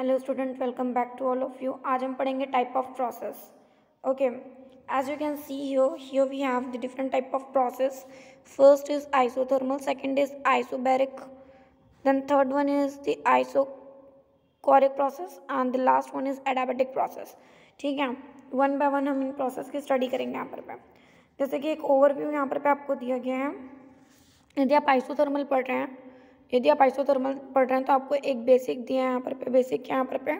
Hello student welcome back to all of you आज हम पढ़ेंगे type of process okay as you can see here here we have the different type of process first is isothermal second is isobaric third one is the isochoric process and the last one is adiabatic process ठीक है one by one हम in process की study करेंगे यहाँ पर जैसे कि एक ओवरव्यू यहाँ पर पे आपको दिया गया है यदि आप आइसोथर्मल पढ़ रहे हैं यदि आप आइसोथर्मल पढ़ रहे हैं तो आपको एक बेसिक दिया है यहाँ पर पे बेसिक यहाँ पर पे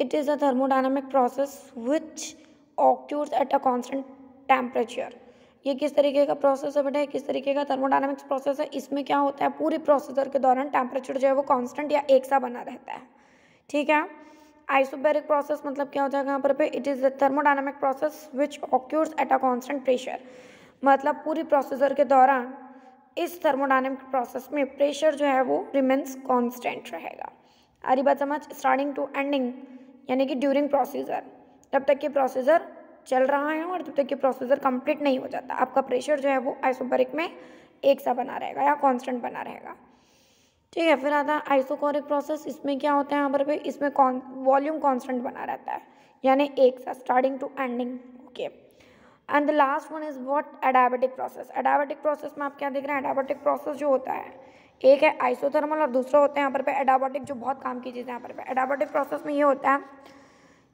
it is a thermodynamic process which occurs at a constant temperature ये किस तरीके का प्रोसेस है बेटा किस तरीके का थर्मोडाइनमिक्स प्रोसेस है इसमें क्या होता है पूरी प्रोसेसर के दौरान टेम्परेचर जो है वो कॉन्स्टेंट या एक सा बना रहता है ठीक है आइसोबेरिक प्रोसेस मतलब क्या हो जाएगा यहाँ पर पे it is a thermodynamic process which occurs at a constant pressure मतलब पूरी प्रोसेसर के दौरान इस थर्मोडाइनमिक प्रोसेस में प्रेशर जो है वो रिमेंस कॉन्स्टेंट रहेगा आ बात समझ स्टार्टिंग टू एंडिंग यानी कि ड्यूरिंग प्रोसीजर तब तक ये प्रोसीजर चल रहा है और तब तक ये प्रोसीजर कंप्लीट नहीं हो जाता आपका प्रेशर जो है वो आइसोबरिक में एक सा बना रहेगा या कांस्टेंट बना रहेगा ठीक है फिर आता है आइसोकोरिक प्रोसेस इसमें क्या होता है यहाँ पर भी इसमें वॉल्यूम कॉन्स्टेंट बना रहता है यानी एक सा starting to ending okay okay. And the last one is what adiabatic process adiabatic process में आप क्या देख रहे हैं एडाबेटिक प्रोसेस जो होता है एक है आइसोथर्मल और दूसरा होता है यहाँ पर पे एडाबोटिक जो बहुत काम की चीज़ें यहाँ पर पे एडाबोटिक प्रोसेस में ये होता है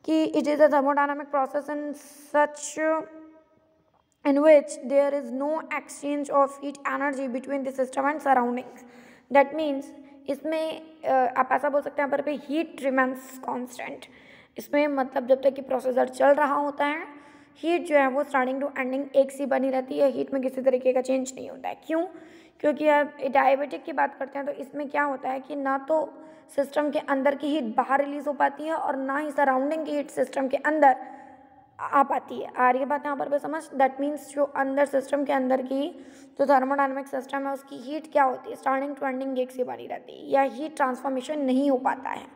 कि it is a thermodynamic process in such in which there is no exchange of heat energy between the system and surroundings that means इसमें आप ऐसा बोल सकते हैं यहाँ पर पे हीट रिमेंस कॉन्स्टेंट इसमें मतलब जब तक कि प्रोसेसर चल रहा होता है हीट जो है वो स्टार्टिंग टू एंडिंग एक सी बनी रहती है हीट में किसी तरीके का चेंज नहीं होता है क्यों क्योंकि अब डायबिटिक की बात करते हैं तो इसमें क्या होता है कि ना तो सिस्टम के अंदर की हीट बाहर रिलीज हो पाती है और ना ही सराउंडिंग की हीट सिस्टम के अंदर आ पाती है आ रही बात यहाँ पर भी समझ दैट मीन्स जो अंदर सिस्टम के अंदर की जो थर्मोडाइनमिक सिस्टम है उसकी हीट क्या होती है स्टार्टिंग टू एंडिंग एक सी बनी रहती है या हीट ट्रांसफॉर्मेशन नहीं हो पाता है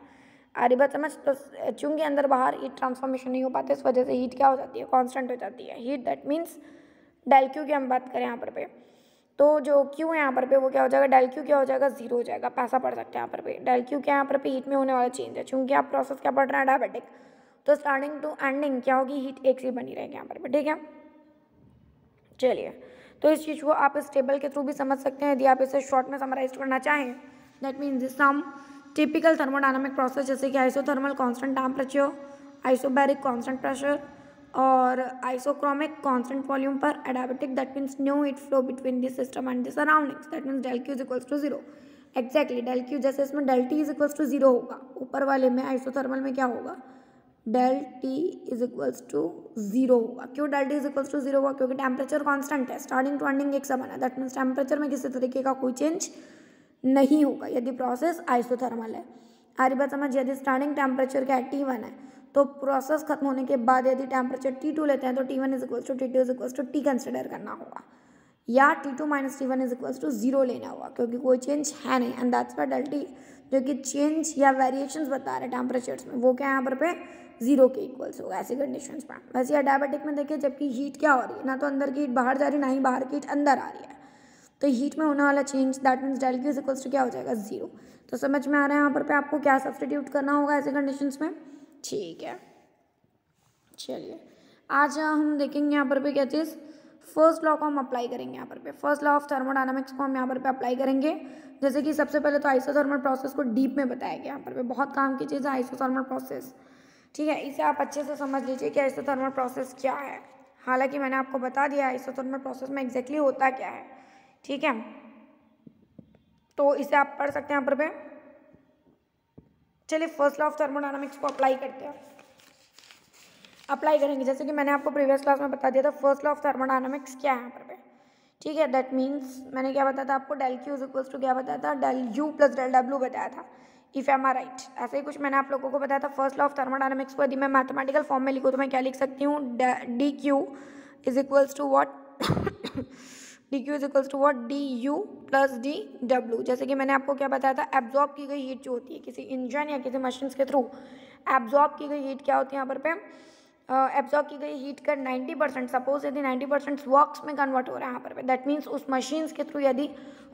अरे एम समझ तो चूँकि अंदर बाहर हीट ट्रांसफॉर्मेशन नहीं हो पाते इस वजह से हीट क्या हो जाती है कॉन्स्टेंट हो जाती है heat that means del Q की हम बात करें यहाँ पर पे तो जो क्यू है यहाँ पर पे वो क्या हो जाएगा डेल क्यू क्या हो जाएगा जीरो हो जाएगा पैसा पड़ सकता है यहाँ पर पे डेल क्यू क्या यहाँ पर पे हीट में होने वाला चेंज है चूँकि आप प्रोसेस क्या पढ़ रहे हैं डायबेटिक तो स्टार्टिंग टू एंडिंग क्या होगी हीट एक सी बनी रहेगी यहाँ पर पे ठीक है चलिए तो इस चीज़ को आप इस टेबल के थ्रू भी समझ सकते हैं यदि आप इसे शॉर्ट में समराइज करना चाहें that means some typical thermodynamic process जैसे कि isothermal constant temperature isobaric constant pressure और आइसोक्रोमिक कांस्टेंट वॉल्यूम पर adiabatic that means new heat flow between this system and this surroundings that means del Q is equals to zero exactly del Q जैसे इसमें del T is equals to zero होगा ऊपर वाले में आइसोथर्मल में क्या होगा del T is equals to zero होगा क्यों del T is equals to zero होगा क्योंकि टेम्परेचर कॉन्स्टेंट है स्टार्टिंग टू एंडिंग एक समान है दैट मीन्स टेम्परेचर में किसी तरीके का कोई चेंज नहीं होगा यदि प्रोसेस आइसोथर्मल है हमारी बात समझ यदि स्टार्टिंग टेम्परेचर क्या है टी वन है तो प्रोसेस खत्म होने के बाद यदि टेम्परेचर टी टू लेते हैं तो T one is equal to T two is equal to T consider करना होगा या T two minus T one is equal to zero लेना होगा क्योंकि कोई चेंज है नहीं एंड दैट्स वाई डल्टी जो कि चेंज या वेरिएशन बता रहे टेम्परेचर्स में वो क्या यहाँ पर पे जीरो के इक्वल्स होगा ऐसी कंडीशन पर वैसे या डायबिटिक में देखिए जबकि हीट क्या हो रही है ना तो अंदर की हीट बाहर जा रही है ना ही बाहर की हीट अंदर आ रही है तो हीट में होने वाला change that means del Q equals to क्या हो जाएगा जीरो तो समझ में आ रहा है यहाँ पर आपको क्या सब्सटीट्यूट करना होगा ऐसे कंडीशन में ठीक है चलिए आज हम देखेंगे यहाँ पर भी क्या चीज़ फर्स्ट लॉ को हम अप्लाई करेंगे यहाँ पर पे फर्स्ट लॉ ऑफ थर्मोडायनामिक्स को हम यहाँ पर पे अप्लाई करेंगे जैसे कि सबसे पहले तो आइसोथर्मल प्रोसेस को डीप में बताया गया यहाँ पर पे बहुत काम की चीज़ है आइसोथर्मल प्रोसेस ठीक है इसे आप अच्छे से समझ लीजिए कि आइसोथर्मल प्रोसेस क्या है हालांकि मैंने आपको बता दिया आइसोथर्मल प्रोसेस में एग्जैक्टली exactly होता क्या है ठीक है तो इसे आप पढ़ सकते हैं यहाँ पर पे चलिए फर्स्ट लॉ ऑफ थर्मोडाइनमिक्स को अप्लाई करते हैं अप्लाई करेंगे जैसे कि मैंने आपको प्रीवियस क्लास में बता दिया था फर्स्ट लॉ ऑफ थर्मोडाइनमिक्स क्या है यहाँ पर पे ठीक है दैट मीन्स मैंने क्या बताया था आपको del Q is equals to क्या बताया था del U plus del W बताया था इफ़ एम आर राइट ऐसे ही कुछ मैंने आप लोगों को बताया था फर्स्ट लॉ ऑफ थर्मोडाइनमिक्स को यदि मैं मैथमेटिकल फॉर्म में लिखूँ तो मैं क्या लिख सकती हूँ D Q is equals to what D Q is equals to what D U plus D W जैसे कि मैंने आपको क्या बताया था एब्जॉर्ब की गई हीट जो होती है किसी इंजन या किसी मशीन के थ्रू एब्जॉर्ब की गई हीट क्या होती है यहाँ पर पे एब्जॉर्ब uh, की गई हीट का 90 परसेंट सपोज यदि 90 परसेंट वर्क्स में कन्वर्ट हो रहा है यहाँ पर पे दैट मीन्स उस मशीन्स के थ्रू यदि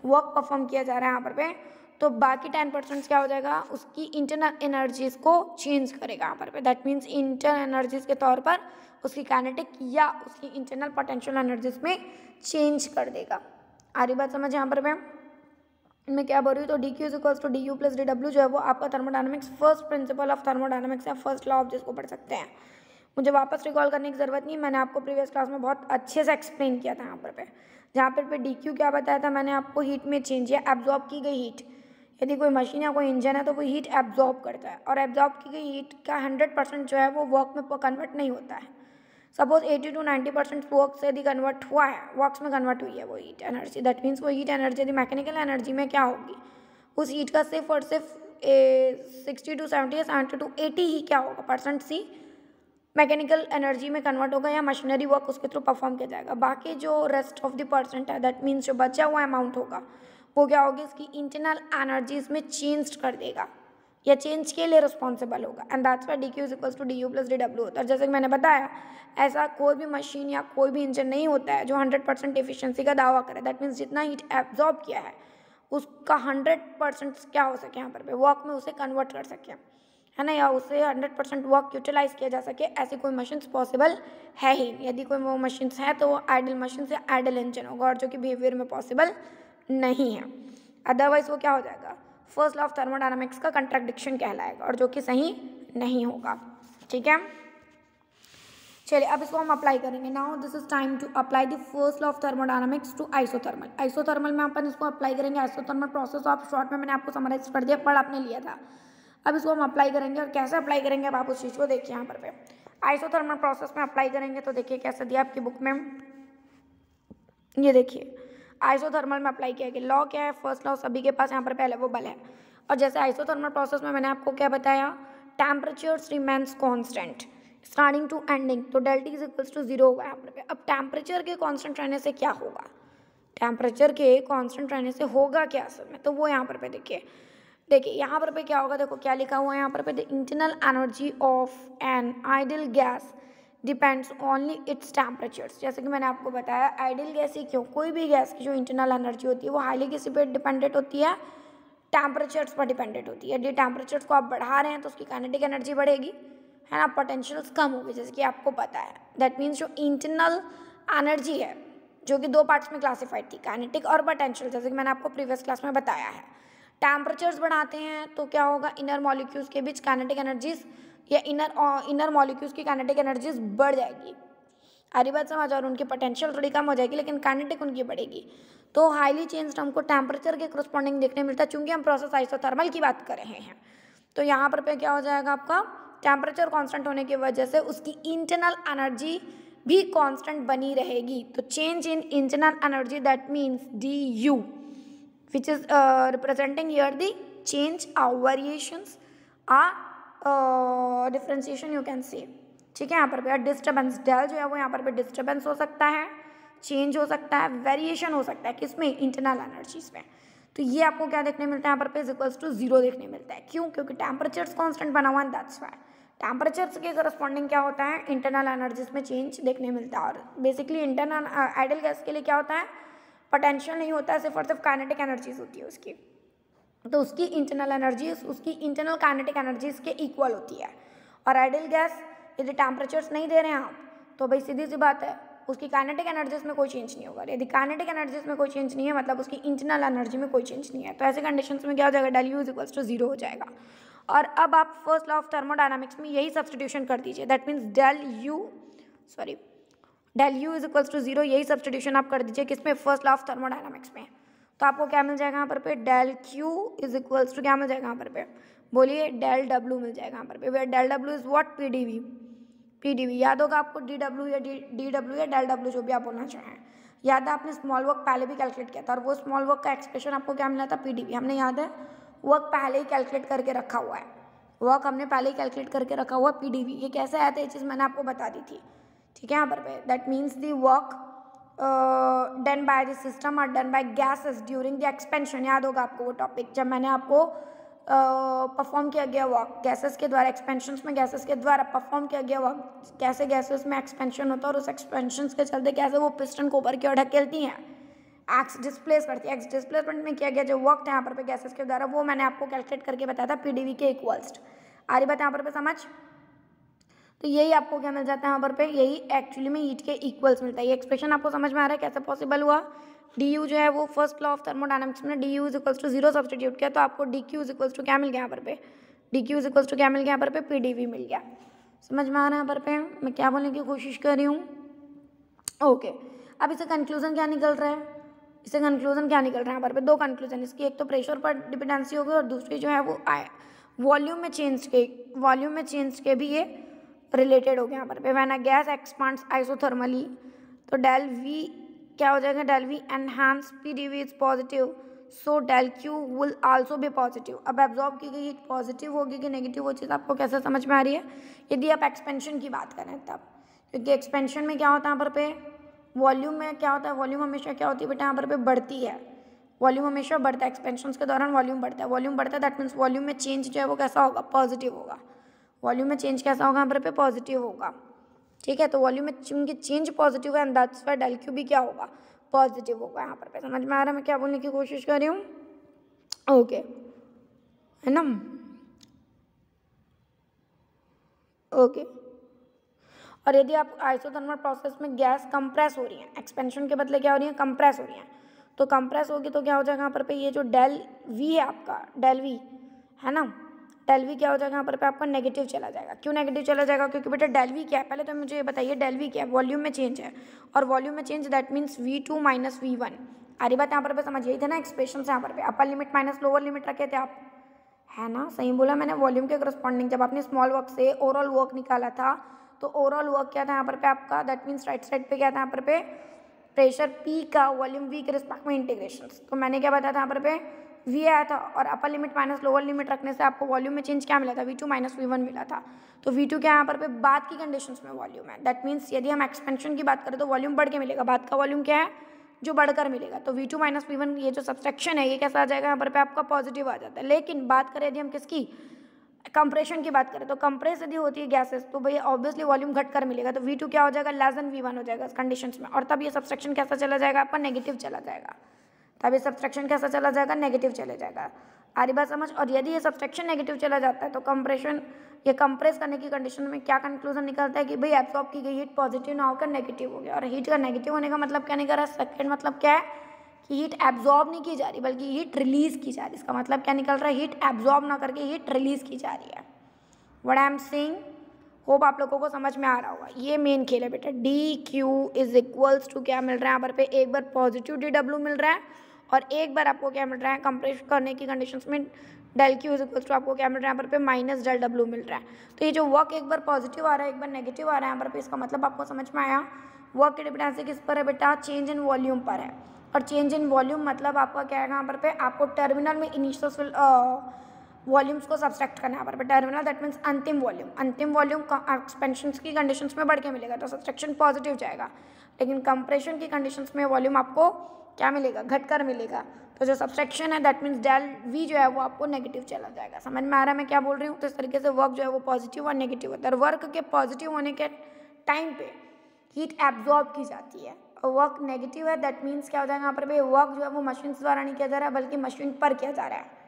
वर्क परफॉर्म किया जा रहा है यहाँ पर पे तो बाकी टेन परसेंट क्या हो जाएगा उसकी इंटरनल एनर्जीज को चेंज करेगा यहाँ पर पे दैट मीन्स इंटरनल एनर्जीज के तौर पर उसकी कैनेटिक या उसकी इंटरनल पोटेंशियल एनर्जीज में चेंज कर देगा आ रही बात समझ यहाँ पर मैम मैं क्या बोल रही हूँ तो D Q equals to D U plus D W जो है वो आपका thermodynamics first principle of thermodynamics है फर्स्ट लॉ ऑफ जिसको पढ़ सकते हैं मुझे वापस रिकॉल करने की ज़रूरत नहीं मैंने आपको प्रीवियस क्लास में बहुत अच्छे से एक्सप्लेन किया था यहाँ पर पे जहाँ पर पे डी क्यू क्या बताया था मैंने आपको हीट में चेंज या एब्जॉर्ब की गई हीट यदि कोई मशीन या कोई इंजन है तो वो हीट एब्जॉर्ब करता है और एब्जॉर्ब की गई हीट का हंड्रेड परसेंट जो है वो वर्क में कन्वर्ट नहीं होता है सपोज 80 टू 90 परसेंट वर्क यदि कन्वर्ट हुआ है वर्क्स में कन्वर्ट हुई है वो हीट एनर्जी दैट मीन्स वो हीट एनर्जी यदि मैकेनिकल एनर्जी में क्या होगी उस हीट का सिर्फ और सिर्फ सिक्सटी टू सेवेंटी या सेवेंटी टू एटी ही क्या होगा परसेंट सी मैकेनिकल एनर्जी में कन्वर्ट होगा या मशीनरी वर्क उसके थ्रू परफॉर्म किया जाएगा बाकी जो रेस्ट ऑफ द परसेंट है दैट मीन्स जो बचा हुआ अमाउंट होगा वो क्या होगी इसकी इंटरनल एनर्जी इसमें चेंज कर देगा या चेंज के लिए रिस्पॉन्सिबल होगा and that's why D Q is equal to D U plus D W होता है जैसे कि मैंने बताया ऐसा कोई भी मशीन या कोई भी इंजन नहीं होता है जो हंड्रेड परसेंट एफिशिएंसी का दावा करे दैट मीन्स जितना हीट एब्जॉर्ब किया है उसका हंड्रेड परसेंट क्या हो सके यहाँ पर वर्क में उसे कन्वर्ट कर सके है ना या उसे हंड्रेड परसेंट वर्क यूटिलाइज किया जा सके ऐसी कोई मशीन्स पॉसिबल है ही यदि कोई वो मशीन्स हैं तो वो आइडल मशीन से आइडल इंजन होगा और जो कि बिहेवियर में पॉसिबल नहीं है अदरवाइज वो क्या हो जाएगा फर्स्ट लॉ ऑफ थर्मोडाइनमिक्स का कंट्राडिक्शन कहलाएगा और जो कि सही नहीं होगा ठीक है चलिए अब इसको हम अप्लाई करेंगे now this is time to apply the first law of thermodynamics to isothermal isothermal में अपन इसको अप्लाई करेंगे आइसोथर्मल प्रोसेस ऑफ शॉर्ट में मैंने आपको समराइज कर दिया पढ़ आपने लिया था अब इसको हम अप्लाई करेंगे और कैसे अप्लाई करेंगे अब आप उस चीज़ को देखिए यहाँ पर पे आइसोथर्मल प्रोसेस में अप्लाई करेंगे तो देखिए कैसे दिया आपकी बुक में ये देखिए आइसोथर्मल में अप्लाई किया गया लॉ क्या है फर्स्ट लॉ सभी के पास यहाँ पर पहले वो बल है और जैसे आइसोथर्मल प्रोसेस में मैंने आपको क्या बताया temperature remains constant starting to ending तो del T is equals to zero होगा यहाँ पर अब टेम्परेचर के कॉन्स्टेंट रहने से क्या होगा टेम्परेचर के कॉन्स्टेंट रहने से होगा क्या असल में तो वो यहाँ पर पे देखिए देखिए यहाँ पर पे क्या होगा देखो क्या लिखा हुआ है यहाँ पर पे the internal energy of an ideal gas depends only its temperatures जैसे कि मैंने आपको बताया आइडियल गैस ही क्यों कोई भी गैस की जो इंटरनल एनर्जी होती है वो हाईली किसी पर डिपेंडेंट होती है टेम्परेचर्स पर डिपेंडेंट होती है यदि टेम्परेचर्स को आप बढ़ा रहे हैं तो उसकी कैनेटिक एनर्जी बढ़ेगी है ना पोटेंशियल्स कम होगी जैसे कि आपको पता है दैट मीन्स जो इंटरनल एनर्जी है जो कि दो पार्ट्स में क्लासिफाइड थी कैनेटिक और पोटेंशियल जैसे कि मैंने आपको प्रीवियस क्लास में बताया है टेम्परेचर्स बढ़ाते हैं तो क्या होगा इनर मॉलिक्यूल्स के बीच कैनेटिक एनर्जीज़ या इनर इनर मॉलिक्यूल्स की कैनेटिक एनर्जीज बढ़ जाएगी आरी बात समझ और उनकी पोटेंशियल थोड़ी कम हो जाएगी लेकिन कैनेटिक उनकी बढ़ेगी तो हाईली चेंज्ड हमको टेम्परेचर के क्रोस्पॉन्डिंग देखने मिलता है चूँकि हम प्रोसेस आइसोथर्मल की बात कर रहे हैं तो यहाँ पर पे क्या हो जाएगा आपका टेम्परेचर कांस्टेंट होने की वजह से उसकी इंटरनल एनर्जी भी कांस्टेंट बनी रहेगी तो change in internal energy that means D U which is representing your the change our variations or differentiation you can see ठीक है यहाँ पर भी डिस्टर्बेंस डेल जो है वो यहाँ पर भी डिस्टर्बेंस हो सकता है चेंज हो सकता है वेरिएशन हो सकता है किसमें इंटरनल एनर्जीज में तो ये आपको क्या देखने मिलता है यहाँ पर पे इक्वल्स टू जीरो देखने मिलता है क्यों क्योंकि टेम्परेचर्स कांस्टेंट बना हुआ है दैट्स वाई टेम्परेचर्स के करस्पॉन्डिंग क्या होता है इंटरनल एनर्जीज में चेंज देखने मिलता है और बेसिकली इंटरनल आइडल गैस के लिए क्या होता है पोटेंशियल नहीं होता है सिर्फ और सिर्फ कानेटिक एनर्जीज होती है उसकी तो उसकी इंटरनल एनर्जी उसकी इंटरनल काइनेटिक एनर्जी इसके इक्वल होती है और आइडियल गैस यदि टेम्परेचर्स नहीं दे रहे हैं आप तो भाई सीधी सी बात है उसकी काइनेटिक एनर्जीज में कोई चेंज नहीं होगा यदि काइनेटिक एनर्जीज में कोई चेंज नहीं है मतलब उसकी इंटरनल एनर्जी में कोई चेंज नहीं है तो ऐसे कंडीशन में क्या हो जाएगा del U is equals to zero हो जाएगा और अब आप फर्स्ट लॉ ऑफ थर्मोडाइनमिक्स में यही सब्सटीट्यूशन कर दीजिए that means del U sorry del U is equals to zero यही सब्सटीट्यूशन आप कर दीजिए किसमें फर्स्ट लॉ ऑफ थर्मोडाइनमिक्स में तो आपको क्या मिल जाएगा यहाँ पर पे del Q is equals to क्या मिल जाएगा यहाँ पर पे बोलिए डेल डब्ल्यू मिल जाएगा यहाँ पर पे where del W is what P D V P D V याद होगा आपको डी डब्ल्यू या डी डी डब्ल्यू या डेल डब्ल्यू जो भी आप बोलना चाहें याद है आपने स्मॉल वर्क पहले भी कैलकुलेट किया था और वो स्मॉल वर्क का एक्सप्रेशन आपको क्या मिला था पी डी वी हमने याद है वर्क पहले ही कैलकुलेट करके रखा हुआ है वर्क हमने पहले ही कैलकुलेट करके रखा हुआ पी डी वी ये कैसे आया था ये चीज़ मैंने आपको बता दी थी ठीक है यहाँ पर पे that means the work done by the system और done by gases during the expansion याद होगा आपको वो टॉपिक जब मैंने आपको परफॉर्म किया गया वर्क गैसेस के द्वारा एक्सपेंशन में गैसेस के द्वारा परफॉर्म किया गया वर्क कैसे गैसेस में एक्सपेंशन होता है और उस एक्सपेंशन के चलते कैसे वो पिस्टन को ऊपर की ओर ढकेलती हैं एक्स डिस्प्लेस करती है एक्स डिस्प्लेसमेंट में किया गया जो वर्क था यहाँ पर गैसेस के द्वारा वो मैंने आपको कैलकुलेट करके बताया था पीडीवी के इक्वल्स आ रही बात यहाँ पर समझ तो यही आपको क्या मिल जाता है यहाँ पर पे यही एक्चुअली में हीट के इक्वल्स मिलता है ये एक्सप्रेशन आपको समझ में आ रहा है कैसे पॉसिबल हुआ डी यू जो है वो फर्स्ट लॉ ऑफ थर्मोडाइनमिक्स में D U is equals to zero substitute किया तो आपको D Q is equals to क्या मिल गया यहाँ पर पे D Q is equals to क्या मिल गया यहाँ पर पे पी डी वी मिल गया समझ में आ रहा है यहाँ पर पे मैं क्या बोलने की कोशिश कर रही हूँ ओके अब इसे कंक्लूजन क्या निकल रहा है इसे कंक्लूजन क्या निकल रहा है यहाँ पर पे दो कंक्लूजन इसकी एक तो प्रेशर पर डिपेंडेंसी होगी और दूसरी जो है वो आए वॉल्यूम में चेंज के वॉल्यूम में चेंज के भी ये रिलेटेड हो गया यहाँ पर पे when a gas expands isothermally तो डेल वी क्या हो जाएगा del V enhance P D V is positive so del Q will also भी पॉजिटिव अब एब्जॉर्ब की गई पॉजिटिव होगी कि नेगेटिव वो चीज़ आपको कैसे समझ में आ रही है यदि आप एक्सपेंशन की बात करें तब क्योंकि एक्सपेंशन में क्या होता है यहाँ पर पे वॉल्यूम में क्या होता है वॉल्यूम हमेशा क्या होती है बेटा यहाँ पर पे बढ़ती है वॉल्यूम हमेशा बढ़ता है एक्सपेंशन के दौरान वॉल्यूम बढ़ता है वॉल्यूम बढ़ता है दैट मीन्स वॉल्यूम में चेंज जो है वो कैसा होगा पॉजिटिव होगा वॉल्यूम में चेंज कैसा होगा यहाँ पर पॉजिटिव होगा ठीक है तो वॉल्यूम में चूंकि चेंज पॉजिटिव है एंड दैट्स डेल क्यू भी क्या होगा पॉजिटिव होगा यहाँ पर समझ में आ रहा है मैं क्या बोलने की कोशिश कर रही हूँ ओके है ना ओके और यदि आप आइसोथर्मल प्रोसेस में गैस कंप्रेस हो रही है एक्सपेंशन के बदले क्या हो रही है कंप्रेस हो रही है तो कंप्रेस होगी तो क्या हो जाएगा यहाँ पर पे ये जो डेल वी है आपका डेल वी है ना डेलवी क्या हो जाएगा यहाँ पर पे आपका नेगेटिव चला जाएगा क्यों नेगेटिव चला जाएगा क्योंकि बेटा डेलवी क्या है पहले तो मुझे ये बताइए डेलवी क्या है वॉल्यूम में चेंज है और वॉल्यूम में change that means V two minus V one अरे बात यहाँ पर समझ यही थे ना एक्सप्रेशन से यहाँ पर पे upper limit minus lower limit रखे थे आप है ना सही बोला मैंने वॉल्यूम के करस्पॉन्डिंग जब आपने स्मॉल वर्क से ओवरऑल वर्क निकाला था तो ओवरऑल वर्क क्या था यहाँ पर पे आपका दैट मीन्स राइट साइड पे क्या था यहाँ पर पे प्रेशर पी का वॉल्यूम वी के रिस्पेक्ट में इंटीग्रेशन तो मैंने क्या बताया था यहाँ पर पे वी आया था और upper limit minus lower limit रखने से आपको वॉल्यूम में चेंज क्या मिला था V two minus V one मिला था तो वी टू क्या यहाँ पर पे बाद की कंडीशंस में वॉल्यूम है दैट मीन्स यदि हम एक्सपेंशन की बात करें तो वॉल्यूम बढ़ के मिलेगा बाद का वॉल्यूम क्या है जो बढ़कर मिलेगा तो V two minus V one ये जो सब्सट्रक्शन है ये कैसा आ जाएगा यहाँ पर पे आपका पॉजिटिव आ जाता है लेकिन बात करें यदि हम किसकी कंप्रेशन की बात करें तो कंप्रेस यदि होती है गैसेस तो भैया ऑब्वियसली वॉल्यूम घट कर मिलेगा तो वी टू क्या हो जाएगा लेस देन वी वन हो जाएगा कंडीशंस में और तब ये सब्सट्रक्शन कैसा चला जाएगा आपका नेगेटिव चला जाएगा तो अब ये सब्सट्रैक्शन कैसा चला जाएगा नेगेटिव चले जाएगा आ रही बात समझ और यदि ये सब्सट्रैक्शन नेगेटिव चला जाता है तो कंप्रेशन ये कंप्रेस करने की कंडीशन में क्या कंक्लूजन निकलता है कि भाई एब्सॉर्ब की गई हीट पॉजिटिव ना होकर नेगेटिव हो गया और हीट का नेगेटिव होने का मतलब क्या निकल रहा है सेकेंड मतलब क्या है कि हीट एब्जॉर्ब नहीं की जा रही बल्कि हीट रिलीज की जा रही इसका मतलब क्या निकल रहा है हीट एब्जॉर्ब ना करके हीट रिलीज की जा रही है what I am seeing hope आप लोगों को समझ में आ रहा होगा ये मेन खेल है बेटा D Q is equals to क्या मिल रहा है यहाँ पर पे एक बार पॉजिटिव डी डब्ल्यू मिल रहा है और एक बार आपको क्या मिल रहा है कंप्रेस करने की कंडीशन में del Q is equals to आपको क्या मिल रहा है यहाँ पर माइनस डेल डब्ल्यू मिल रहा है तो ये जो वर्क एक बार पॉजिटिव आ रहा है एक बार नेगेटिव आ रहा है यहाँ पर इसका मतलब आपको समझ में आया वर्क की डिपेंडेंसी किस पर है बेटा चेंज इन वॉल्यूम पर है और चेंज इन वॉल्यूम मतलब आपका क्या है यहाँ पर पे आपको टर्मिनल में इनिशियल वॉल्यूम्स को सब्सट्रैक्ट करना है यहाँ पर टर्मिनल दैट मीन्स अंतिम वॉल्यूम अंतिम वॉल्यूम एक्सपेंशन की कंडीशन में बढ़ के मिलेगा तो सब्सट्रैक्शन पॉजिटिव जाएगा लेकिन कंप्रेशन की कंडीशन में वॉल्यूम आपको क्या मिलेगा घटकर मिलेगा तो जो सब्सट्रैक्शन है दैट मीन्स डेल वी जो है वो आपको नेगेटिव चला जाएगा समझ में आ रहा है मैं क्या बोल रही हूँ तो इस तरीके से वर्क जो है वो पॉजिटिव और नेगेटिव होता है वर्क के पॉजिटिव होने के टाइम पे हीट एब्जॉर्ब की जाती है और वर्क नेगेटिव है दैट मीन्स क्या हो जाएगा यहाँ पर भाई वर्क जो है वो मशीन्स द्वारा नहीं किया जा रहा है बल्कि मशीन पर किया जा रहा है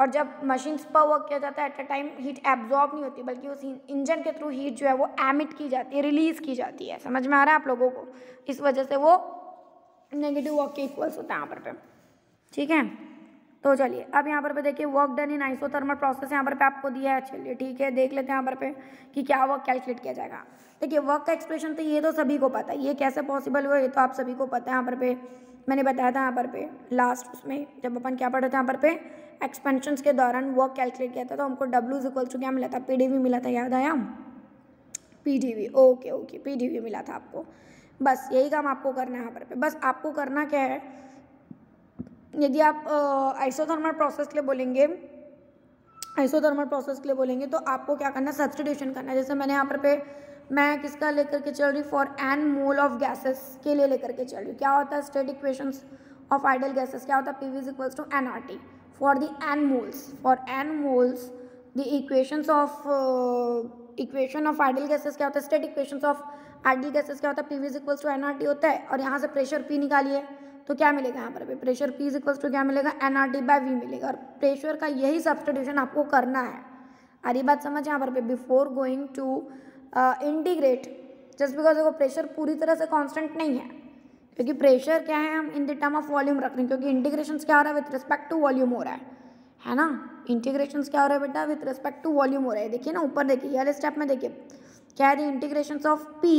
और जब मशीन्स पर वर्क किया जाता है at a time heat absorb नहीं होती बल्कि उस इंजन के थ्रू हीट जो है वो एमिट की जाती है रिलीज़ की जाती है समझ में आ रहा है आप लोगों को इस वजह से वो नेगेटिव वर्क के इक्वल्स होता है यहाँ पर पे ठीक है तो चलिए अब यहाँ पर पे देखिए work done in isothermal process यहाँ पर पे आपको दिया है चलिए ठीक है देख लेते हैं यहाँ पर पे कि क्या वर्क कैलकुलेट किया जाएगा देखिए वर्क का एक्सप्रेशन तो ये तो सभी को पता है ये कैसे पॉसिबल हुआ ये तो आप सभी को पता है यहाँ पर पे मैंने बताया था यहाँ पर पे लास्ट उसमें जब अपन क्या पढ़ रहे थे यहाँ पर पे एक्सपेंशन के दौरान वर्क कैलकुलेट किया था तो हमको डब्ल्यू इक्वल टू क्या मिला था पी मिला था याद आया पी ओके ओके पी मिला था आपको बस यही काम आपको करना है यहाँ पर पे बस आपको करना क्या है यदि आप आइसोथर्मल प्रोसेस के लिए बोलेंगे आइसोथर्मल प्रोसेस के लिए बोलेंगे तो आपको क्या करना है सब्सटीट्यूशन करना है जैसे मैंने यहाँ पर पे मैं किसका लेकर के चल रही for N mole of gases के लिए लेकर के चल रही क्या होता है state equation of ideal gases क्या होता है P V is equals to N R T for the N moles for N moles the equation of equation of ideal gases क्या होता है स्टेट इक्वेशन ऑफ आर डी गैसेस क्या होता है P V is equals to N R T होता है और यहाँ से प्रेशर पी निकालिए तो क्या मिलेगा यहाँ पर भी pressure P is equals to क्या मिलेगा N R T by V मिलेगा और प्रेशर का यही सब्सटीट्यूशन आपको करना है अरे बात समझ यहाँ पर भी before going to integrate just because देखो प्रेशर पूरी तरह से कॉन्स्टेंट नहीं है क्योंकि प्रेशर क्या है हम in the term of volume रख रहे हैं क्योंकि इंटीग्रेशन क्या हो रहा है विथ रिस्पेक्ट टू वॉल्यूम हो रहा है है ना इंटीग्रेशन क्या हो रहा है बेटा विथ रिस्पेक्ट टू वॉल्यूम हो रहा है देखिए ना ऊपर देखिए वाले स्टेप में देखिए क्या है integration of P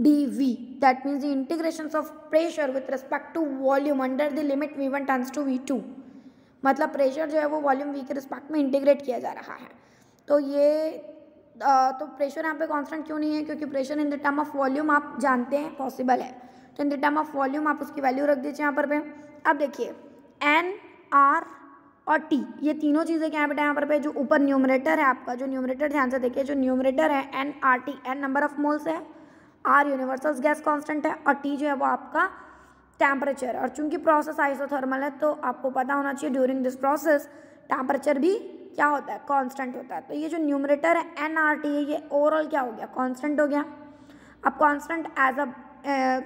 D V that means the integration of pressure with respect to volume under the limit V one V1 to V two मतलब प्रेशर जो है वो वॉल्यूम वी के रिस्पेक्ट में इंटीग्रेट किया जा रहा है तो ये तो प्रेशर यहाँ पे कांस्टेंट क्यों नहीं है क्योंकि pressure in the term of volume आप जानते हैं पॉसिबल है तो in the term of volume आप उसकी वैल्यू रख दीजिए यहाँ पर पे अब देखिए एन आर और टी ये तीनों चीज़ें क्या है बेटा यहाँ पर पे जो ऊपर न्यूमरेटर है आपका जो न्यूमरेटर ध्यान से देखिए जो न्यूमरेटर है N R T N number of moles है आर यूनिवर्सल गैस कांस्टेंट है और टी जो है वो आपका टेम्परेचर और चूंकि प्रोसेस आइसोथर्मल है तो आपको पता होना चाहिए ड्यूरिंग दिस प्रोसेस टेम्परेचर भी क्या होता है कॉन्स्टेंट होता है तो ये जो न्यूमरेटर है एन आर टी है ये ओवरऑल क्या हो गया कॉन्स्टेंट हो गया अब कॉन्स्टेंट एज अ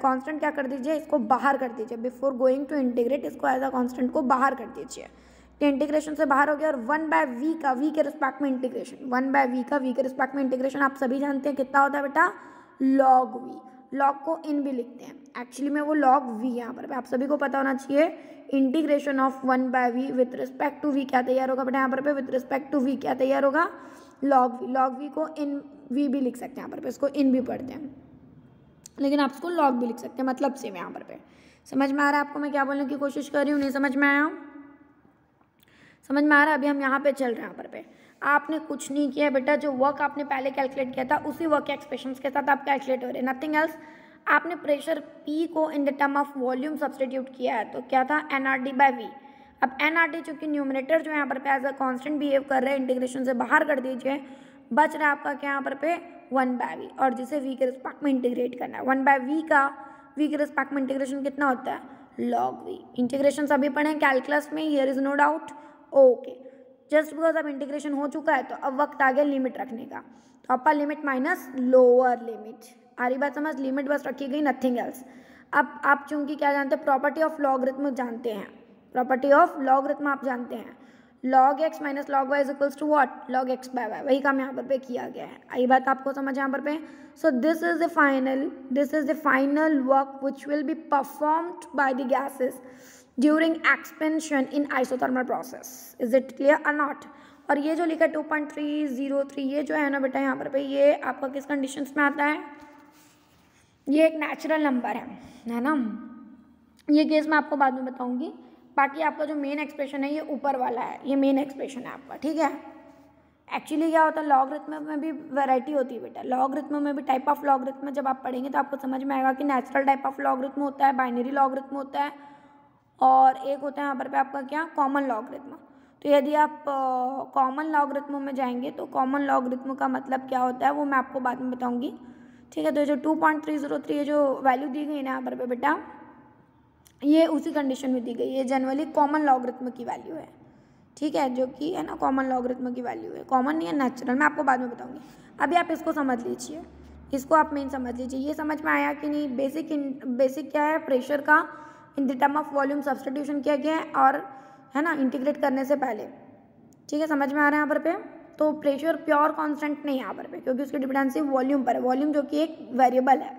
कॉन्स्टेंट क्या कर दीजिए इसको बाहर कर दीजिए बिफोर गोइंग टू इंटीग्रेट इसको एज अ कॉन्स्टेंट को बाहर कर दीजिए तो इंटीग्रेशन से बाहर हो गया और वन बाय वी का वी के रिस्पेक्ट में इंटीग्रेशन वन बाय वी का वी के रिस्पेक्ट में इंटीग्रेशन आप सभी जानते हैं कितना होता है बेटा लॉग वी लॉग को इन भी लिखते हैं एक्चुअली में वो लॉग वी यहाँ पर आप सभी को पता होना चाहिए integration of one by V with respect to V क्या तैयार होगा बेटा यहाँ पर पे विथ रिस्पेक्ट टू वी क्या तैयार होगा लॉग वी लॉग वी को इन वी भी लिख सकते हैं यहाँ पर पे इसको इन भी पढ़ते हैं लेकिन आप इसको लॉग भी लिख सकते हैं मतलब सेम यहाँ पर पे समझ में आ रहा है आपको मैं क्या बोलने की कोशिश कर रही हूँ नहीं समझ में आया हूँ समझ में आ रहा है अभी हम यहाँ पे चल रहे हैं यहाँ पर पे आपने कुछ नहीं किया बेटा जो वर्क आपने पहले कैलकुलेट किया था उसी वर्क के एक्सप्रेशन के साथ आप कैलकुलेट हो रहे नथिंग एल्स आपने प्रेशर पी को in the term of volume substitute किया है तो क्या था N R D by V अब एन आर डी चूंकि न्यूमिनेटर जो यहाँ पर पे एज अ कॉन्स्टेंट बिहेव कर रहे हैं इंटीग्रेशन से बाहर कर दीजिए बच रहा है आपका क्या यहाँ पर पे वन बाय वी और जिसे वी के रिस्पेक्ट में इंटीग्रेट करना है वन बाय वी का वी के रिस्पेक्ट में इंटीग्रेशन कितना होता है लॉग वी इंटीग्रेशन सभी पढ़े कैलकुलस में here is no doubt okay just because अब इंटीग्रेशन हो चुका है तो अब वक्त आ गया लिमिट रखने का तो upper limit minus lower limit आ रही बात समझ लिमिट बस रखी गई नथिंग एल्स अब आप चूंकि क्या जानते हैं प्रॉपर्टी ऑफ लॉगरिथम जानते हैं प्रॉपर्टी ऑफ लॉगरिथम आप जानते हैं log X minus log Y is equals to what log X by Y वही काम यहाँ पर पे किया गया है आई बात आपको समझ यहाँ पर पे so this is the final this is the final work which will be performed by the gases during expansion in isothermal process is it clear or not और ये जो लिखा है two point three zero three ये जो है ना बेटा यहाँ पर भाई ये आपका किस कंडीशन में आता है ये एक नेचुरल नंबर है है ना ये केस मैं आपको बाद में बताऊंगी बाकी आपका जो मेन एक्सप्रेशन है ये ऊपर वाला है ये मेन एक्सप्रेशन है आपका ठीक है एक्चुअली क्या होता है लॉग रिथम में भी वैरायटी होती है बेटा लॉग रिथम में भी टाइप ऑफ लॉग रिथम जब आप पढ़ेंगे तो आपको समझ में आएगा कि natural type of logarithm होता है बाइनरी लॉग रिथम होता है और एक होता है यहाँ पर पे आपका क्या कॉमन लॉगरिथम तो यदि आप कॉमन लॉगरिथम में जाएंगे तो कॉमन लॉगरिथम का मतलब क्या होता है वो मैं आपको बाद में बताऊँगी ठीक है तो जो two point three zero three जो वैल्यू दी गई ना यहाँ पर पे बेटा ये उसी कंडीशन में दी गई है जनरली कॉमन लॉगरिथम की वैल्यू है ठीक है जो कि है ना कॉमन लॉगरिथम की वैल्यू है कॉमन नहीं है नेचुरल मैं आपको बाद में बताऊंगी अभी आप इसको समझ लीजिए इसको आप मेन समझ लीजिए ये समझ में आया कि नहीं बेसिक बेसिक क्या है प्रेशर का in the term of volume substitution किया गया है और है ना इंटीग्रेट करने से पहले ठीक है समझ में आ रहा है यहाँ पर पे तो प्रेशर प्योर कांस्टेंट नहीं है यहाँ पर पे क्योंकि उसकी डिपेंडेंसी वॉल्यूम पर है वॉल्यूम जो कि एक वेरिएबल है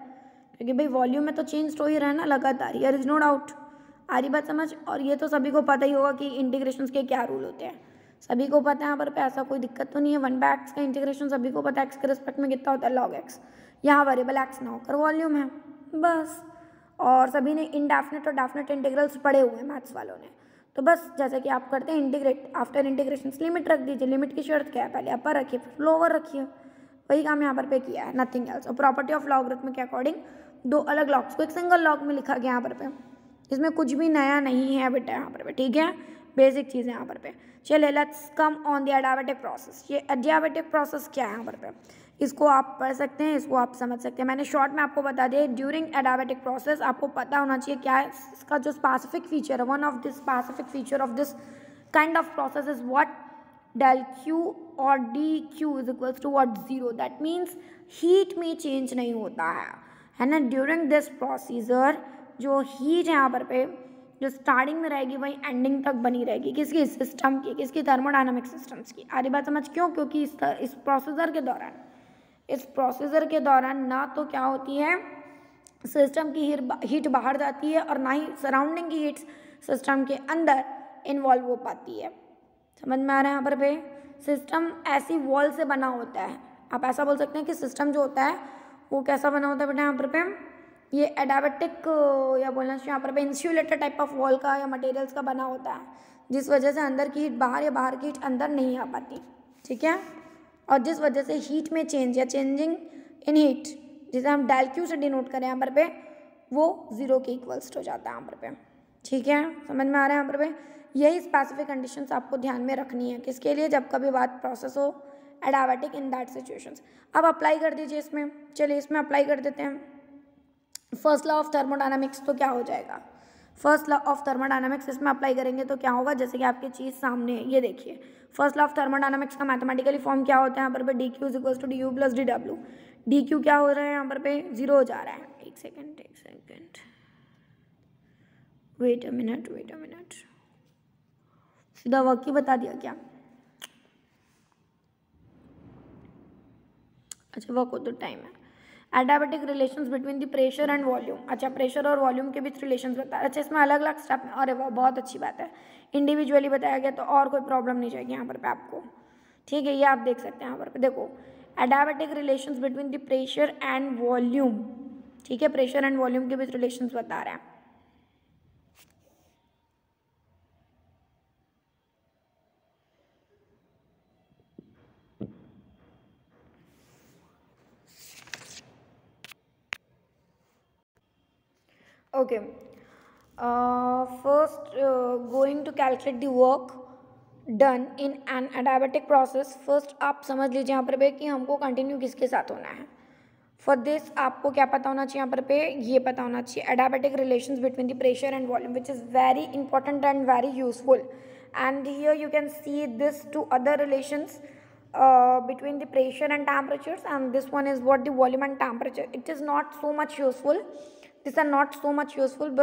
क्योंकि भाई वॉल्यूम में तो चेंज तो ही रहे ना लगातार यर इज़ नो डाउट आ रही बात समझ और ये तो सभी को पता ही होगा कि इंटीग्रेशन के क्या रूल होते हैं सभी को पता है यहाँ पर पे ऐसा कोई दिक्कत तो नहीं है वन बाय एक्स का इंटीग्रेशन सभी को पता है एक्स के रिस्पेक्ट में कितना होता है लॉग एक्स यहाँ वेरिएबल एक्स ना होकर वॉल्यूम है बस और सभी ने इनडेफिनेट और डेफिनेट इंटीग्रल्स पढ़े हुए हैं मैथ्स वालों ने तो बस जैसे कि आप करते हैं इंटीग्रेट आफ्टर इंटीग्रेशन लिमिट रख दीजिए लिमिट की शर्त क्या है पहले अपर रखिए फिर लोअर रखिए वही काम यहाँ पर पे किया है नथिंग एल्स और प्रॉपर्टी ऑफ लॉगरिथम के अकॉर्डिंग दो अलग लॉग्स को एक सिंगल लॉग में लिखा गया यहाँ पर पे इसमें कुछ भी नया नहीं है बेटा यहाँ पर पे ठीक है बेसिक चीज़ें यहाँ पर पे चलिए let's come on the adiabatic process ये एडियाबेटिक प्रोसेस क्या है यहाँ पर पे इसको आप पढ़ सकते हैं इसको आप समझ सकते हैं मैंने शॉर्ट में आपको बता दिया ड्यूरिंग एडाबेटिक प्रोसेस आपको पता होना चाहिए क्या है इसका जो स्पेसिफिक फीचर है one of this specific feature of this kind of process is what del Q और D Q is equals to what zero that means heat में चेंज नहीं होता है है ना ड्यूरिंग दिस प्रोसीजर जो हीट है यहाँ पर पे जो स्टार्टिंग में रहेगी वही एंडिंग तक बनी रहेगी किसकी सिस्टम की किसकी थर्मोडाइनमिक सिस्टम्स की आधी बात समझ क्यों क्योंकि इस, इस प्रोसीजर के दौरान इस प्रोसेसर के दौरान ना तो क्या होती है सिस्टम की हीट बाहर जाती है और ना ही सराउंडिंग की हीट सिस्टम के अंदर इन्वॉल्व हो पाती है समझ में आ रहा है यहाँ पर भाई सिस्टम ऐसी वॉल से बना होता है आप ऐसा बोल सकते हैं कि सिस्टम जो होता है वो कैसा बना होता है बेटा यहाँ पर पे ये एडाबेटिक या बोलना चाहिए यहाँ पर पे इंसुलेटर टाइप ऑफ वॉल का या मटेरियल्स का बना होता है जिस वजह से अंदर की हीट बाहर या बाहर की हीट अंदर नहीं आ पाती ठीक है और जिस वजह से हीट में चेंज या चेंजिंग इन हीट जिसे हम डेल क्यू से डिनोट करें यहाँ पर पे वो ज़ीरो के इक्वल्स हो जाता है यहाँ पर पे ठीक है समझ में आ रहा है यहाँ पर पे यही स्पेसिफिक कंडीशंस आपको ध्यान में रखनी है किसके लिए जब कभी बात प्रोसेस हो एडावेटिक इन दैट सिचुएशन अब अप्लाई कर दीजिए इसमें चलिए इसमें अप्लाई कर देते हैं फर्स्ट लॉ ऑफ थर्मोडाइनमिक्स तो क्या हो जाएगा फर्स्ट लॉ ऑफ थर्मोडाइनमिक्स इसमें अप्लाई करेंगे तो क्या होगा जैसे कि आपकी चीज़ सामने है ये देखिए फर्स्ट लॉ ऑफ थर्मोडाइनमिक्स का मैथमेटिकली फॉर्म क्या होता है यहाँ पर पे D Q is equal to D U plus D W D Q क्या हो रहा है यहाँ पर पे जीरो हो जा रहा है एक सेकेंड एक second wait a minute wait a minute सीधा वर्क ही बता दिया क्या अच्छा वर्क हो तो टाइम है adiabatic relations between the pressure and volume अच्छा प्रेशर और वॉल्यूम के बीच रिलेशंस बता अच्छा इसमें अलग अलग स्टेप में अरे वाह बहुत अच्छी बात है इंडिविजुअली बताया गया तो और कोई प्रॉब्लम नहीं जाएगी यहाँ पर पे आपको ठीक है ये आप देख सकते हैं यहाँ पर पे देखो adiabatic relation between the pressure and volume ठीक है प्रेशर एंड वॉल्यूम के बीच रिलेशन बता रहे हैं okay first uh, first uh, going to calculate the work done in an adiabatic process first आप समझ लीजिए यहाँ पर पे कि हमको कंटिन्यू किसके साथ होना है फॉर दिस आपको क्या पता होना चाहिए यहाँ पर पे ये पता होना चाहिए adiabatic relation between the pressure and volume which is very important and very useful and here you can see this two other relations between the pressure and temperature and this one is what the volume and temperature it is not so much useful this are not so much useful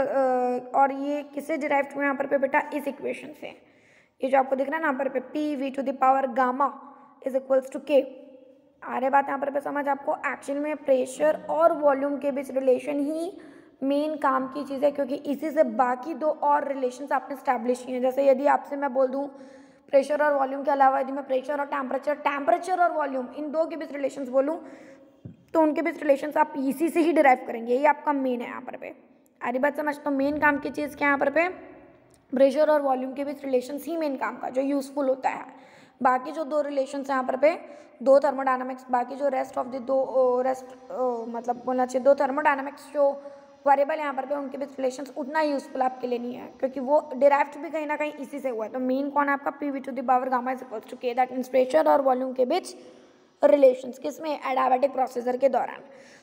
और ये किसे derive हुए यहाँ पर पे बेटा इस equation से ये जो आपको दिख रहा है ना यहाँ पर पे P V to the power gamma is equals to K आ रही बात यहाँ पर पे समझ आपको एक्चुअल में प्रेशर और वॉल्यूम के बीच रिलेशन ही मेन काम की चीज़ है क्योंकि इसी से बाकी दो और रिलेशन आपने स्टैब्लिश किए हैं जैसे यदि आपसे मैं बोल दूँ प्रेशर और वॉल्यूम के अलावा यदि मैं प्रेशर और टेम्परेचर टेम्परेचर और वॉल्यूम इन दो के बीच रिलेशन बोलूँ तो उनके बीच रिलेशन आप इसी से ही डिराइव करेंगे यही आपका मेन है यहाँ पर पे अरे बात समझ तो मेन काम की चीज़ क्या यहाँ पर पे प्रेशर और वॉल्यूम के बीच रिलेशन ही मेन काम का जो यूजफुल होता है बाकी जो दो रिलेशन यहाँ पर पे दो थर्मोडाइनमिक्स बाकी जो रेस्ट ऑफ द दो रेस्ट मतलब बोलना चाहिए दो थर्मोडाइनमिक्स जो वेरेबल यहाँ पर पे उनके बीच रिलेशन उतना यूजफुल आपके लिए नहीं है क्योंकि वो डिराइव्ड भी कहीं ना कहीं इसी से हुआ है तो मेन कौन है आपका P V to the power gamma is equals to K that means pressure और वॉल्यूम के बीच रिलेशन किस में एडाबेटिक प्रोसेसर के दौरान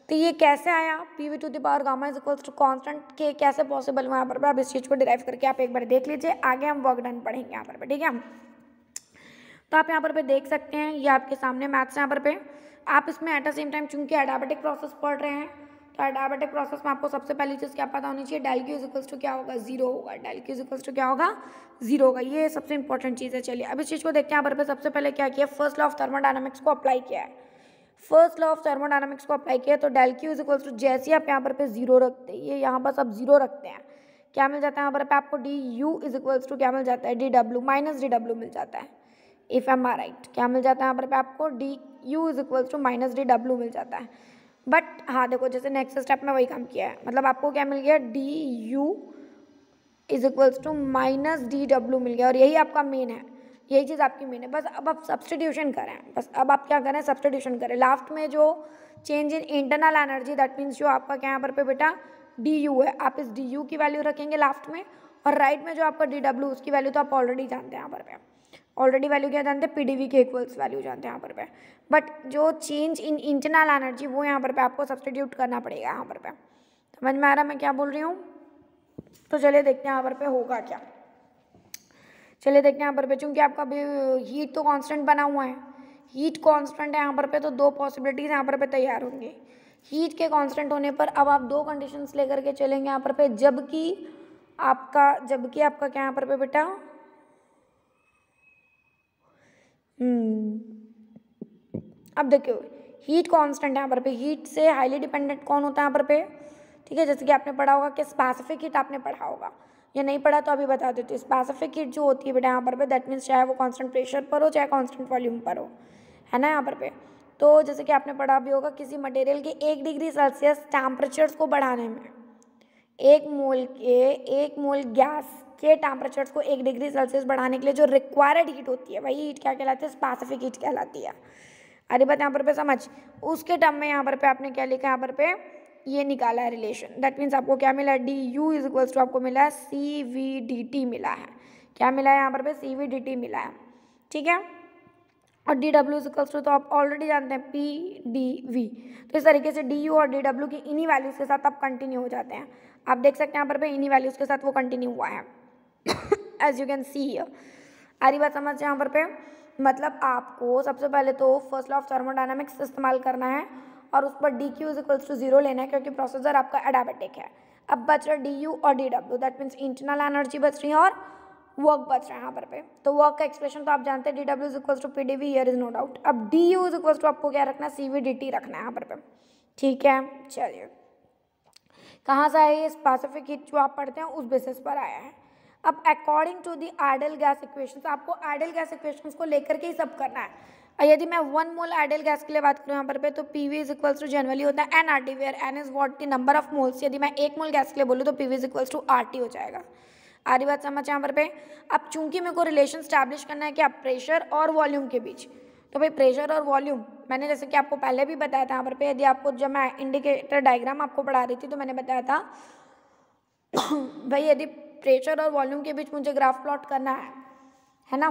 तो ये कैसे आया P V to the power gamma is equals to constant के कैसे पॉसिबल वहाँ पर आप इस चीज़ को डिराइव करके आप एक बार देख लीजिए आगे हम वर्क डन पढ़ेंगे यहाँ पर ठीक है तो आप यहाँ पर पे देख सकते हैं ये आपके सामने मैथ्स यहाँ पर पे आप इसमें एट द सेम टाइम चूंकि एडाबेटिक प्रोसेस पढ़ रहे हैं तो डायबेटिक प्रोसेस में आपको सबसे पहली चीज़ क्या पता होनी चाहिए डेल क्यू इजिकल्स टू क्या होगा जीरो होगा डेल क्यू इजिकल्स टू क्या होगा जीरो होगा ये सबसे इंपॉर्टेंट चीज़ है चलिए अब इस चीज़ को देखते हैं यहाँ पर सबसे पहले क्या किया फर्स्ट लॉ ऑफ थर्मोडाइनमिक्स को अप्लाई किया है फर्स्ट लॉ ऑफ थर्मोडाइनमिक्स को अप्लाई किया तो डेल क्यू इजिकल्स टू जैसे आप यहाँ पर जीरो रखते हैं ये यहाँ पर सब जीरो रखते हैं क्या मिल जाता है यहाँ पर आपको D U is equals to क्या मिल जाता है D W minus D W मिल जाता है इफ़ एम आर राइट क्या मिल जाता है यहाँ पर आपको D U is equals to minus D W मिल जाता है बट हाँ देखो जैसे नेक्स्ट स्टेप में वही काम किया है मतलब आपको क्या मिल गया D U is equals to minus D W मिल गया और यही आपका मेन है यही चीज़ आपकी मेन है बस अब आप सब्सटीट्यूशन करें बस अब आप क्या करें सब्सटीट्यूशन करें लास्ट में जो change in internal energy that means जो आपका क्या यहाँ पर पे बेटा डी यू है आप इस डी यू की वैल्यू रखेंगे लास्ट में और राइट में जो आपका डी डब्ल्यू उसकी वैल्यू तो आप ऑलरेडी जानते हैं यहाँ पर पे ऑलरेडी वैल्यू क्या जानते हैं पी के इक्वल्स वैल्यू जानते हैं यहाँ पर पे बट जो चेंज इन इंटरनल एनर्जी वो यहाँ पर पे आपको सब्सटीट्यूट करना पड़ेगा यहाँ पर पे समझ में आ रहा मैं क्या बोल रही हूँ तो चलिए देखते हैं यहाँ पर पे होगा क्या चलिए देखते हैं यहाँ पर पे चूँकि आपका हीट तो कॉन्स्टेंट बना हुआ है हीट कॉन्स्टेंट है यहाँ पर पे तो दो पॉसिबिलिटीज़ यहाँ पर पे तैयार होंगी हीट के कॉन्स्टेंट होने पर अब आप दो कंडीशन लेकर के चलेंगे यहाँ पर पे जबकि आपका जबकि आपका क्या यहाँ पर पे बेटा हम्म। अब देखियो हीट कांस्टेंट है यहाँ पर पे हीट से हाईली डिपेंडेंट कौन होता है यहाँ पर पे ठीक है जैसे कि आपने पढ़ा होगा कि स्पेसिफिक हीट आपने पढ़ा होगा या नहीं पढ़ा तो अभी बता देती हूँ स्पेसिफिक हीट जो होती है बेटा यहाँ पर पे दैट मीन्स चाहे वो कांस्टेंट प्रेशर पर हो चाहे कांस्टेंट वॉल्यूम पर हो है ना यहाँ पर पे तो जैसे कि आपने पढ़ा भी होगा किसी मटेरियल के एक डिग्री सेल्सियस टेम्परेचर्स को बढ़ाने में एक मोल के एक मोल गैस के टेम्परेचर्स को एक डिग्री सेल्सियस बढ़ाने के लिए जो रिक्वायर्ड हीट होती है वही हीट क्या कहलाती है स्पेसिफिक हीट कहलाती है अरे बात यहाँ पर पे समझ उसके टर्म में यहाँ पर पे आपने क्या लिखा यहाँ पर पे ये निकाला है रिलेशन दैट मीन्स आपको क्या मिला D U is equals to आपको मिला है सी वी डी टी मिला है क्या मिला है यहाँ पर पे सी वी डी टी मिला है ठीक है और D W is equals to तो आप ऑलरेडी जानते हैं पी डी वी तो इस तरीके से डी यू और डी डब्ल्यू की इन्हीं वैल्यूज़ के साथ आप कंटिन्यू हो जाते हैं आप देख सकते हैं यहाँ पर पे इन्हीं वैल्यूज़ के साथ वो कंटिन्यू हुआ है as you can see here आ रही बात समझ यहाँ पर पे मतलब आपको सबसे पहले तो फर्स्ट लॉ ऑफ थर्मोडाइनमिक्स इस्तेमाल करना है और उस पर D Q is equals to zero लेना है क्योंकि प्रोसेसर आपका एडाबेटिक है अब बच रहा है डी यू और D W that means internal energy बच रही है और वर्क बच रहा है यहाँ पर पे तो वर्क का एक्सप्रेशन तो आप जानते हैं D W is equals to P D V here is no doubt अब D U is equals to आपको क्या रखना है सी वी डी टी रखना है यहाँ पर पे ठीक है चलिए कहाँ से आए ये स्पेसिफिक हिट जो आप पढ़ते हैं उस बेसिस पर आया है अब according to the ideal gas equation आपको आइडल गैस इक्वेशन को लेकर के ही सब करना है यदि मैं वन मोल आइडल गैस के लिए बात करूँ यहाँ पर पे तो P V is equals to generally होता है N R T where N is what the number of moles यदि मैं एक मोल गैस के लिए बोलूँ तो P V is equals to R T हो जाएगा आ रही बात समझ यहाँ पर पे अब चूंकि मेरे को रिलेशन स्टैब्लिश करना है कि आप प्रेशर और वॉल्यूम के बीच तो भाई प्रेशर और वॉल्यूम मैंने जैसे कि आपको पहले भी बताया था यहाँ पर पे यदि आपको जब मैं इंडिकेटर डायग्राम आपको पढ़ा रही थी तो मैंने बताया था भाई यदि प्रेशर और वॉल्यूम के बीच मुझे ग्राफ प्लॉट करना है है ना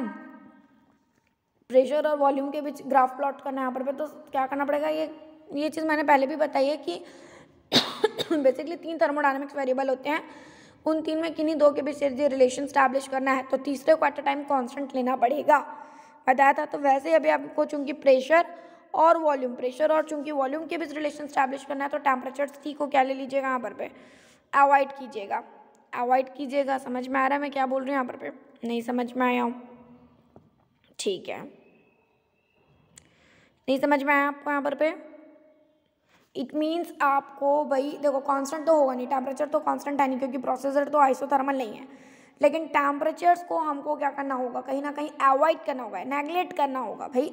प्रेशर और वॉल्यूम के बीच ग्राफ प्लॉट करना है यहाँ पर तो क्या करना पड़ेगा ये ये चीज़ मैंने पहले भी बताई है कि बेसिकली तीन थर्मोडाइनमिक्स वेरिएबल होते हैं उन तीन में किन्हीं दो के बीच यदि रिलेशन स्टैब्लिश करना है तो तीसरे को एट अ टाइम कॉन्स्टेंट लेना पड़ेगा बताया था तो वैसे ही अभी आपको चूंकि प्रेशर और वॉल्यूम प्रेशर और चूंकि वॉल्यूम के बीच रिलेशन स्टैब्लिश करना है तो टेम्परेचर सी को क्या ले लीजिएगा यहाँ पर पे अवॉइड कीजिएगा अवॉइड कीजिएगा समझ में आ रहा है मैं क्या बोल रही हूँ यहाँ पर पे नहीं समझ में आया हूँ ठीक है नहीं समझ में आया आपको यहाँ पर पे इट मीन्स आपको भाई देखो कांस्टेंट तो होगा नहीं टेम्परेचर तो कांस्टेंट है नहीं क्योंकि प्रोसेसर तो आइसोथर्मल नहीं है लेकिन टेम्परेचर्स को हमको क्या करना होगा कहीं ना कहीं अवॉइड करना होगा नेग्लेक्ट करना होगा भाई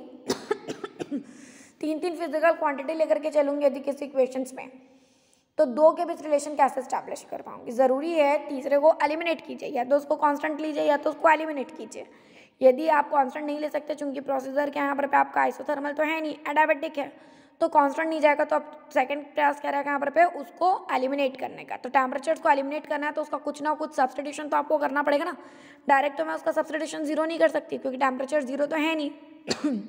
तीन तीन फिजिकल क्वांटिटी लेकर के चलूँगी यदि किसी क्वेश्चन में तो दो के बीच रिलेशन कैसे स्टैब्लिश कर पाऊंगी ज़रूरी है तीसरे को एलिमिनेट कीजिए या तो उसको कॉन्स्टेंट लीजिए या तो उसको एलिमिनेट कीजिए यदि आप कॉन्स्टेंट नहीं ले सकते चूंकि प्रोसीजर के यहाँ पर पे आपका आइसोथर्मल तो है नहीं एडाबेटिक है तो कांस्टेंट नहीं जाएगा तो आप सेकंड प्रयास क्या रहेगा यहाँ पर पे उसको एलिमिनेट करने का तो टेम्परेचर को एलिमिनेट करना है तो उसका कुछ ना कुछ सब्सटीट्यूशन तो आपको करना पड़ेगा ना डायरेक्ट तो मैं उसका सब्सटीट्यूशन जीरो नहीं कर सकती क्योंकि टेम्परेचर जीरो तो है नहीं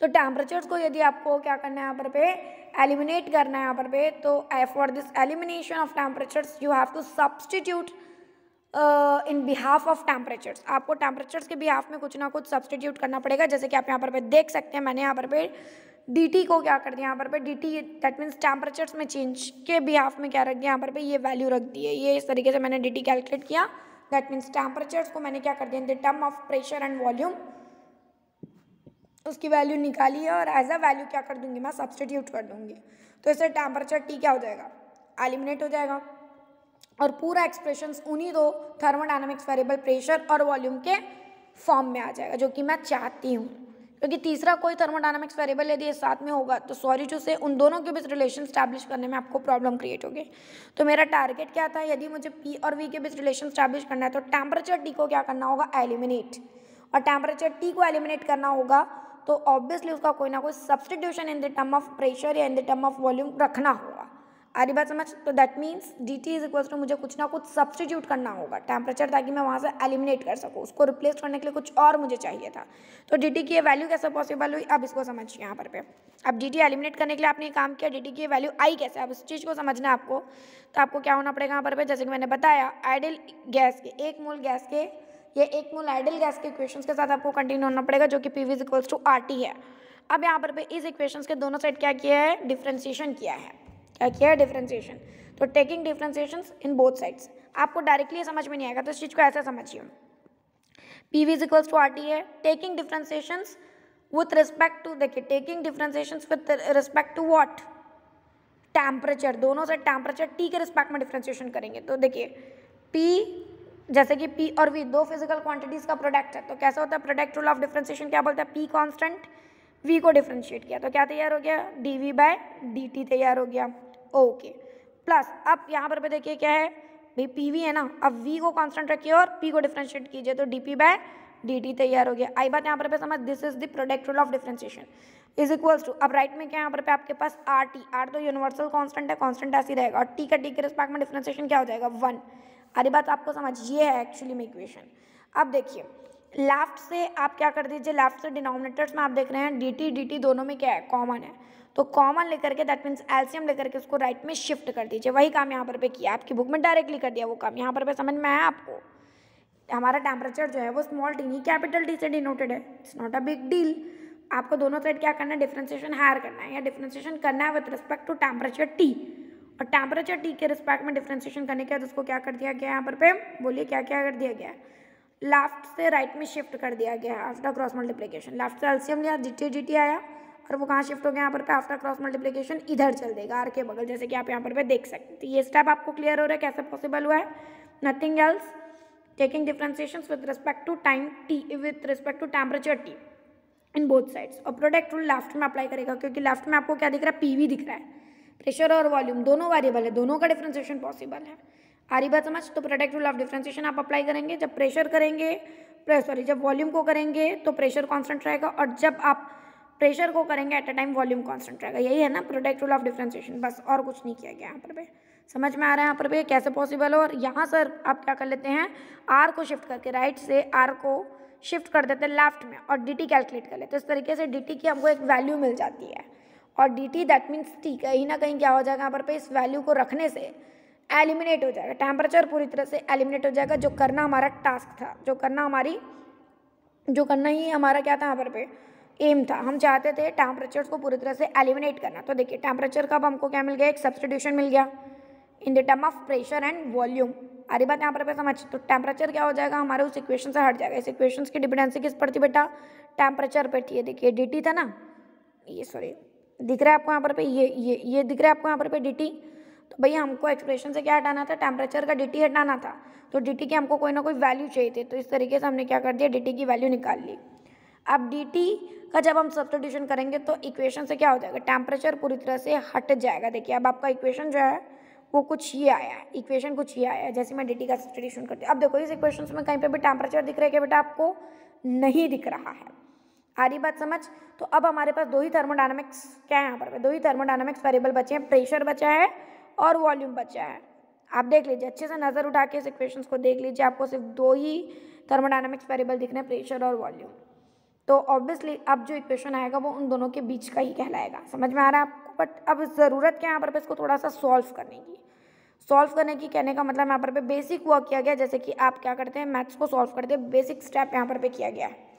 तो टेम्परेचर्स को यदि आपको क्या करना है यहाँ पर पे एलिमिनेट करना है यहाँ पर पे तो for this elimination of temperatures you have to substitute in behalf of temperatures आपको टेम्परेचर्स के बिहाफ में कुछ ना कुछ सब्सटीट्यूट करना पड़ेगा जैसे कि आप यहाँ पर पे देख सकते हैं मैंने यहाँ पर पे डी को क्या कर दिया यहाँ पर पे D T that means temperatures में चेंज के बिहाफ में क्या रख दिया यहाँ पर पे ये वैल्यू रख दी है ये इस तरीके से मैंने डी टी कैलकुलेट किया दैट मीन्स टेम्परेचर्स को मैंने क्या कर दिया in the term of pressure and volume उसकी वैल्यू निकाली है और एज अ वैल्यू क्या कर दूंगी मैं सब्सटीट्यूट कर दूंगी तो इससे टेम्परेचर टी क्या हो जाएगा एलिमिनेट हो जाएगा और पूरा एक्सप्रेशन उन्हीं दो थर्मोडाइनमिक्स वेरिएबल प्रेशर और वॉल्यूम के फॉर्म में आ जाएगा जो कि मैं चाहती हूँ क्योंकि तीसरा कोई थर्मोडाइनमिक्स वेरिएबल यदि साथ में होगा तो सॉरी टू से उन दोनों के बीच रिलेशन स्टैब्लिश करने में आपको प्रॉब्लम क्रिएट होगी तो मेरा टारगेट क्या था यदि मुझे पी और वी के बीच रिलेशन स्टैब्लिश करना है तो टेम्परेचर टी को क्या करना होगा एलिमिनेट और टेम्परेचर टी को एलिमिनेट करना होगा तो ऑब्वियसली उसका कोई ना कोई substitution in the term of pressure या in the term of volume रखना होगा रही बात समझ तो that means D T is equal to मुझे कुछ ना कुछ सब्सटीट्यूट करना होगा टेम्परेचर ताकि मैं वहाँ से एलिमिनेट कर सकूँ उसको रिप्लेस करने के लिए कुछ और मुझे चाहिए था तो डी टी की वैल्यू कैसे पॉसिबल हुई अब इसको समझिए यहाँ पर पे अब डी टी एलिमिनेट करने के लिए आपने काम किया डी टी की वैल्यू आई कैसे अब इस चीज़ को समझना आपको तो आपको क्या होना पड़ेगा यहाँ पर पे जैसे कि मैंने बताया आइडियल गैस के एक मूल गैस के ये एक मोल आइडियल गैस के इक्वेशन के साथ आपको कंटिन्यू होना पड़ेगा जो कि P V equals to R T है अब यहाँ पर इस इक्वेशन के दोनों साइड क्या किया है डिफ्रेंसिएशन किया है क्या किया है डिफ्रेंसिएशन तो taking differentiation in both sides आपको डायरेक्टली समझ में नहीं आएगा तो इस चीज़ को ऐसे समझिए P V equals to R T है taking differentiation with respect to देखिए taking differentiation with respect to what temperature दोनों से टेम्परेचर टी के रिस्पेक्ट में डिफ्रेंसिएशन करेंगे तो देखिए पी जैसे कि पी और वी दो फिजिकल क्वांटिटीज का प्रोडक्ट है तो कैसा होता है प्रोडक्ट रूल ऑफ डिफ्रेंसिएशन क्या बोलता है पी कांस्टेंट वी को डिफ्रेंशिएट किया तो क्या तैयार हो गया D V by D T तैयार हो गया ओके प्लस अब यहाँ पर देखिए क्या है भाई पी वी है ना अब वी को कॉन्स्टेंट रखिए और पी को डिफ्रेंशिएट कीजिए तो D P by D T तैयार हो गया आई बात यहाँ पर समझ this is the product rule of differentiation is equals to अब राइट में क्या यहाँ पर पे आपके पास आर टी आर तो यूनिवर्सल कॉन्स्टेंट है कॉन्स्टेंट ऐसी रहेगा और टी का टी के रिस्पेक्ट में डिफ्रेंसिएशन क्या हो जाएगा वन अरे बात आपको समझ ये है एक्चुअली में इक्वेशन अब देखिए लेफ्ट से आप क्या कर दीजिए लेफ्ट से डिनोमिनेटर्स में आप देख रहे हैं डी टी डी टी दोनों में क्या है कॉमन है तो कॉमन लेकर के दैट मीन्स एल्सियम लेकर के उसको राइट में शिफ्ट कर दीजिए वही काम यहाँ पर पे किया आपकी बुक में डायरेक्टली कर दिया वो काम यहाँ पर पे समझ में आया आपको हमारा टेम्परेचर जो है वो स्मॉल टी नहीं कैपिटल टी से डिनोटेड है it's not a big deal आपको दोनों साइड क्या करना है डिफ्रेंसिएशन हायर करना है या डिफ्रेंसिएशन करना है with respect to temperature T और टेम्परेचर टी के रिस्पेक्ट में डिफ्रेंसिएशन करने के बाद उसको क्या कर दिया गया यहाँ पर पे बोलिए क्या क्या कर दिया गया लेफ्ट से राइट में शिफ्ट कर दिया गया आफ्टर क्रॉस मल्टीप्लीकेशन लेफ्ट से एल्सियम लिया डी टी आया और वो कहाँ शिफ्ट हो गया यहाँ पर पे आफ्टर क्रॉस मल्टीप्लीकेशन इधर चल देगा आर के बगल जैसे कि आप यहाँ पर पे देख सकते तो ये स्टेप आपको क्लियर हो रहा है कैसे पॉसिबल हुआ है nothing else taking differentiation with respect to time T with respect to temperature T in both sides और प्रोडक्ट रूल लेफ्ट में अप्लाई करेगा क्योंकि लेफ्ट में आपको क्या दिख रहा है पी वी दिख रहा है प्रेशर और वॉल्यूम दोनों वेरिएबल है दोनों का डिफ्रेंसिएशन पॉसिबल है आ रही बात समझ तो प्रोडक्ट रूल ऑफ डिफ्रेंसिएशन आप अप्लाई करेंगे जब प्रेशर करेंगे सॉरी जब वॉल्यूम को करेंगे तो प्रेशर कॉन्स्टेंट रहेगा और जब आप प्रेशर को करेंगे at a time volume constant रहेगा यही है ना प्रोडक्ट रूल ऑफ डिफ्रेंसिएशन बस और कुछ नहीं किया गया यहाँ पर भी समझ में आ रहा है यहाँ पर भी कैसे पॉसिबल हो और यहाँ सर आप क्या कर लेते हैं आर को शिफ्ट करके राइट से आर को शिफ्ट कर देते हैं लेफ्ट में और डी कैलकुलेट कर लेते हैं तो इस तरीके से डी की हमको एक वैल्यू मिल जाती है और D T that means T कहीं ना कहीं क्या हो जाएगा यहाँ पर पे इस वैल्यू को रखने से एलिमिनेट हो जाएगा टेम्परेचर पूरी तरह से एलिमिनेट हो जाएगा जो करना हमारा टास्क था जो करना हमारी जो करना ही हमारा क्या था यहाँ पर पे एम था हम चाहते थे टेम्परेचर को पूरी तरह से एलिमिनेट करना तो देखिए टेम्परेचर का अब हमको क्या मिल गया एक सब्सटीट्यूशन मिल गया in the term of pressure and volume अरे बात यहाँ पर समझ तो टेम्परेचर क्या हो जाएगा हमारे उस इक्वेशन से हट जाएगा इस इक्वेशन की डिपेंडेंसी किस पर थी बेटा टेम्परेचर पर थी देखिए डी था ना ये सॉरी दिख रहा है आपको यहाँ पर पे ये ये ये दिख रहा है आपको यहाँ पर पे डी टी तो भैया हमको एक्सप्रेशन से क्या हटाना था टेम्परेचर का डी टी हटाना था तो डी टी की हमको कोई ना कोई वैल्यू चाहिए थी तो इस तरीके से हमने क्या कर दिया डी टी की वैल्यू निकाल ली अब डी टी का जब हम सब्सटीट्यूशन करेंगे तो इक्वेशन से क्या हो जाएगा टेम्परेचर पूरी तरह से हट जाएगा देखिए अब आपका इक्वेशन जो है वो कुछ ही आया है इक्वेशन कुछ ही आया है जैसे मैं डी टी का सब्सटीट्यूशन करती हूँ अब देखो इस इक्वेशन में कहीं पर भी टेम्परेचर दिख रहा है कि बेटा आपको नहीं दिख रहा है आ रही बात समझ तो अब हमारे पास दो ही थर्मोडाइनमिक्स क्या है यहाँ पर दो ही थर्मोडाइनमिक्स वेरिएबल बचे हैं प्रेशर बचा है और वॉल्यूम बचा है आप देख लीजिए अच्छे से नज़र उठा के इस इक्वेशन को देख लीजिए आपको सिर्फ दो ही थर्मोडाइनमिक्स वेरिएबल दिख रहे हैं प्रेशर और वॉल्यूम तो ऑब्वियसली अब जो इक्वेशन आएगा वो उन दोनों के बीच का ही कहलाएगा समझ में आ रहा है आपको बट अब ज़रूरत क्या है यहाँ पर इसको थोड़ा सा सॉल्व करने की सॉल्व करने की कहने का मतलब यहाँ पर बेसिक वर्क किया गया जैसे कि आप क्या करते हैं मैथ्स को सॉल्व करते हैं बेसिक स्टेप यहाँ पर पे किया गया है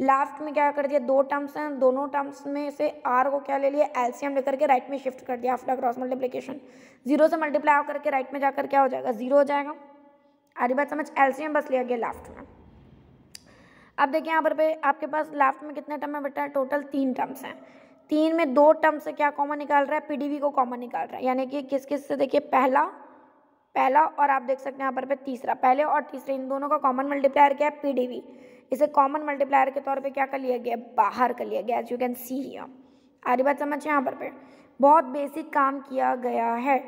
लास्ट में क्या कर दिया दो टर्म्स हैं दोनों टर्म्स में से आर को क्या ले लिया एलसीएम लेकर के राइट में शिफ्ट कर दिया आफ्टर क्रॉस मल्टीप्लिकेशन जीरो से मल्टीप्लाई करके राइट में जाकर क्या हो जाएगा जीरो हो जाएगा आधी बात समझ एलसीएम बस लिया गया लास्ट में अब देखिए यहाँ पर पे आपके पास लास्ट में कितने टर्म है बेटा टोटल तीन टर्म्स हैं तीन में दो टर्म से क्या कॉमन निकाल रहा है पी को कॉमन निकाल रहा है यानी कि किस किस से देखिए पहला पहला और आप देख सकते हैं यहाँ पर पे तीसरा पहले और तीसरे इन दोनों का कॉमन मल्टीप्लायर क्या है पी इसे कॉमन मल्टीप्लायर के तौर पे क्या कर लिया गया बाहर कर लिया गया as you can see here आरी बात समझ यहाँ पर पे बहुत बेसिक काम किया गया है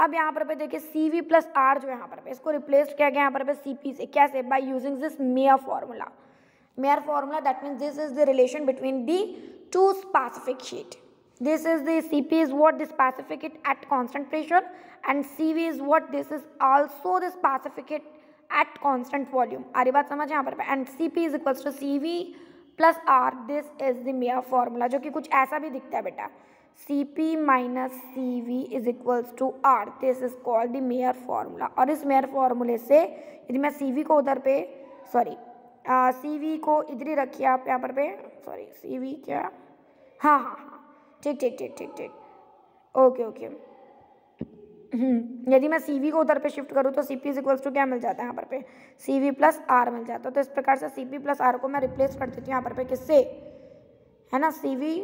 अब यहाँ पर पे देखिए सी वी प्लस आर जो यहाँ पर पे इसको रिप्लेस किया गया यहाँ पर पे सी पी से कैसे by using this Mayer formula Mayer formula that means this is the relation between the two specific heat this is the P is what the specific at concentration and C V is what this is also also the at constant volume आ रही बात समझ यहाँ पर and C P is equals to C V plus R this is the मेरा formula जो कि कुछ ऐसा भी दिखता है बेटा C P minus C V is equals to R this is called the Mayer formula और इस मेयर फार्मूले से यदि मैं सी वी को उधर पे सॉरी सी वी को इधर ही रखिए आप यहाँ पर पे सॉरी सी वी क्या हाँ हाँ हाँ ठीक ठीक ठीक ठीक ठीक ओके ओके हम्म, यदि मैं सी वी को उधर पे शिफ्ट करूँ तो सी पी इक्वल्स टू क्या मिल जाता है यहाँ पर पे सी वी प्लस आर मिल जाता है तो इस प्रकार से सी पी प्लस आर को मैं रिप्लेस कर देती हूँ यहाँ पर पे किससे है ना सी वी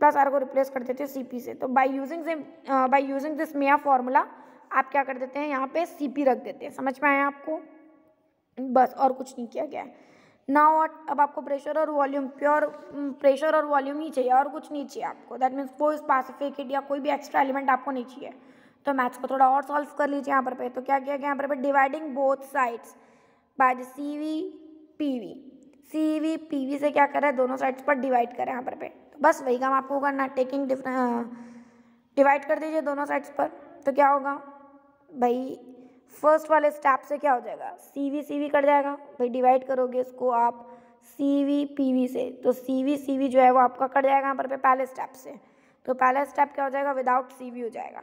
प्लस आर को रिप्लेस कर देती हूँ सी पी से तो बाई यूजिंग से by using this Mayer formula आप क्या कर देते हैं यहाँ पे सी पी रख देते हैं समझ में आए आपको बस और कुछ नहीं किया गया है ना वॉट अब आपको प्रेशर और वॉल्यूम प्योर प्रेशर और वॉल्यूम ही चाहिए और कुछ नहीं चाहिए आपको दैट मीन्स कोई स्पेसिफिक या कोई भी एक्स्ट्रा एलिमेंट आपको नहीं चाहिए तो मैथ्स को थोड़ा और सॉल्व कर लीजिए यहाँ पर पे तो क्या किया गया यहाँ पर पे dividing both sides by the C V P V C V P V से क्या करें दोनों साइड्स पर डिवाइड करें यहाँ पर पे तो बस वही काम आपको करना टेकिंग डिवाइड कर दीजिए दोनों साइड्स पर तो क्या होगा भाई फर्स्ट वाले स्टेप से क्या हो जाएगा C V C V cut जाएगा भाई डिवाइड करोगे इसको आप सी वी पी वी से तो सी वी सी वी जो है वो आपका कट जाएगा यहाँ पर पे पहले स्टेप से तो पहला स्टेप क्या हो जाएगा विदाउट सी वी हो जाएगा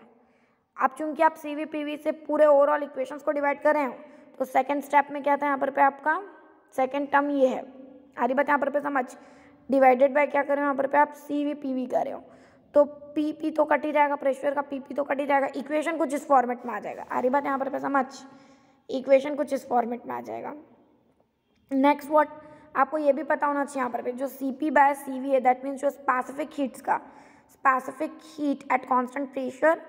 अब चूंकि आप सी वी पी वी से पूरे ओवरऑल इक्वेशंस को डिवाइड कर रहे हो तो सेकेंड स्टेप में क्या था यहाँ पर पे आपका सेकेंड टर्म ये है आरी बात यहाँ पर पे समझ डिवाइडेड बाय क्या कर रहे हो यहाँ पर पे आप सी वी पी वी कर रहे हो तो पी पी तो कट ही जाएगा प्रेशर का पी पी तो कट ही जाएगा इक्वेशन कुछ इस फॉर्मेट में आ जाएगा आरी बात यहाँ पर पे समझ इक्वेशन कुछ इस फॉर्मेट में आ जाएगा नेक्स्ट वॉट आपको ये भी पता होना चाहिए यहाँ पर पे जो C P by C V है दैट मीन्स जो स्पेसिफिक हीट्स का specific heat at constant pressure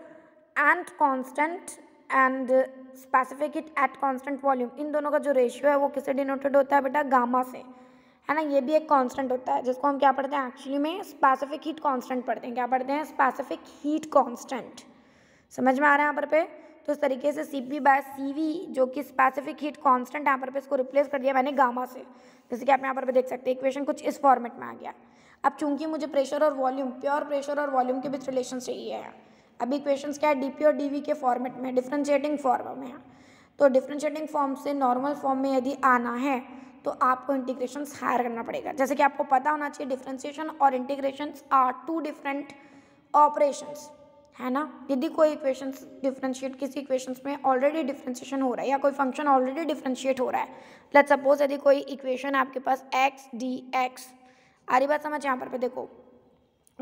and constant and specific heat at constant volume इन दोनों का जो रेशियो है वो किससे डिनोटेड होता है बेटा गामा से है ना ये भी एक कांस्टेंट होता है जिसको हम क्या पढ़ते हैं एक्चुअली में स्पेसिफिक हीट कांस्टेंट पढ़ते हैं क्या पढ़ते हैं स्पेसिफिक हीट कांस्टेंट समझ में आ रहा है यहाँ पर पे तो इस तरीके से C P by C V जो कि स्पेसिफिक हीट कांस्टेंट यहाँ पर पे इसको रिप्लेस कर दिया मैंने गामा से जैसे कि आप यहाँ पर देख सकते हैं इक्वेशन कुछ इस फॉर्मेट में आ गया अब चूंकि मुझे प्रेशर और वॉल्यूम प्योर प्रेशर और वॉल्यूम के बीच रिलेशन चाहिए है अब इक्वेशंस क्या है डीपी और डीवी के फॉर्मेट में डिफ्रेंशिएटिंग फॉर्म में तो डिफ्रेंशिएटिंग फॉर्म से नॉर्मल फॉर्म में यदि आना है तो आपको इंटीग्रेशन हायर करना पड़ेगा जैसे कि आपको पता होना चाहिए डिफ्रेंशिएशन और integration are two different operations है ना यदि कोई इक्वेशंस डिफ्रेंशिएट किसी इक्वेशंस में ऑलरेडी डिफ्रेंशिएशन हो रहा है या कोई फंक्शन ऑलरेडी डिफ्रेंशिएट हो रहा है लेट सपोज यदि कोई इक्वेशन आपके पास एक्स डी एक्स आ रही बात समझ यहाँ पर देखो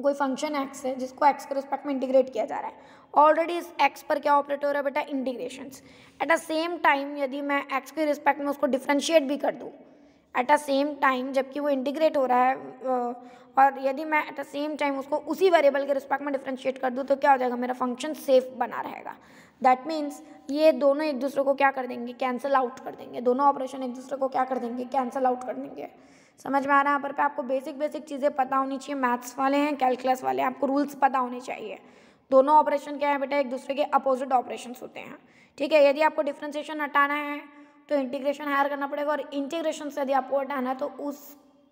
कोई फंक्शन एक्स है जिसको एक्स के रिस्पेक्ट में इंटीग्रेट किया जा रहा है ऑलरेडी इस एक्स पर क्या ऑपरेट हो रहा है बेटा integration at a same time यदि मैं एक्स के रिस्पेक्ट में उसको डिफ्रेंशिएट भी कर दूँ एट अ सेम टाइम जबकि वो इंटीग्रेट हो रहा है और यदि मैं एट अ सेम टाइम उसको उसी वेरिएबल के रिस्पेक्ट में डिफ्रेंशिएट कर दूँ तो क्या हो जाएगा मेरा फंक्शन सेफ बना रहेगा दैट मीन्स ये दोनों एक दूसरे को क्या कर देंगे कैंसिल आउट कर देंगे दोनों ऑपरेशन एक दूसरे को क्या कर देंगे कैंसिल आउट कर देंगे समझ में आ रहा है यहाँ पर आपको बेसिक बेसिक चीज़ें पता होनी चाहिए मैथ्स वाले हैं कैलकुलस वाले हैं आपको रूल्स पता होने चाहिए दोनों ऑपरेशन क्या है बेटा एक दूसरे के अपोजिट ऑपरेशन होते हैं ठीक है यदि आपको डिफ्रेंसिएशन हटाना है तो इंटीग्रेशन हायर करना पड़ेगा और इंटीग्रेशन से यदि आपको हटाना है तो उस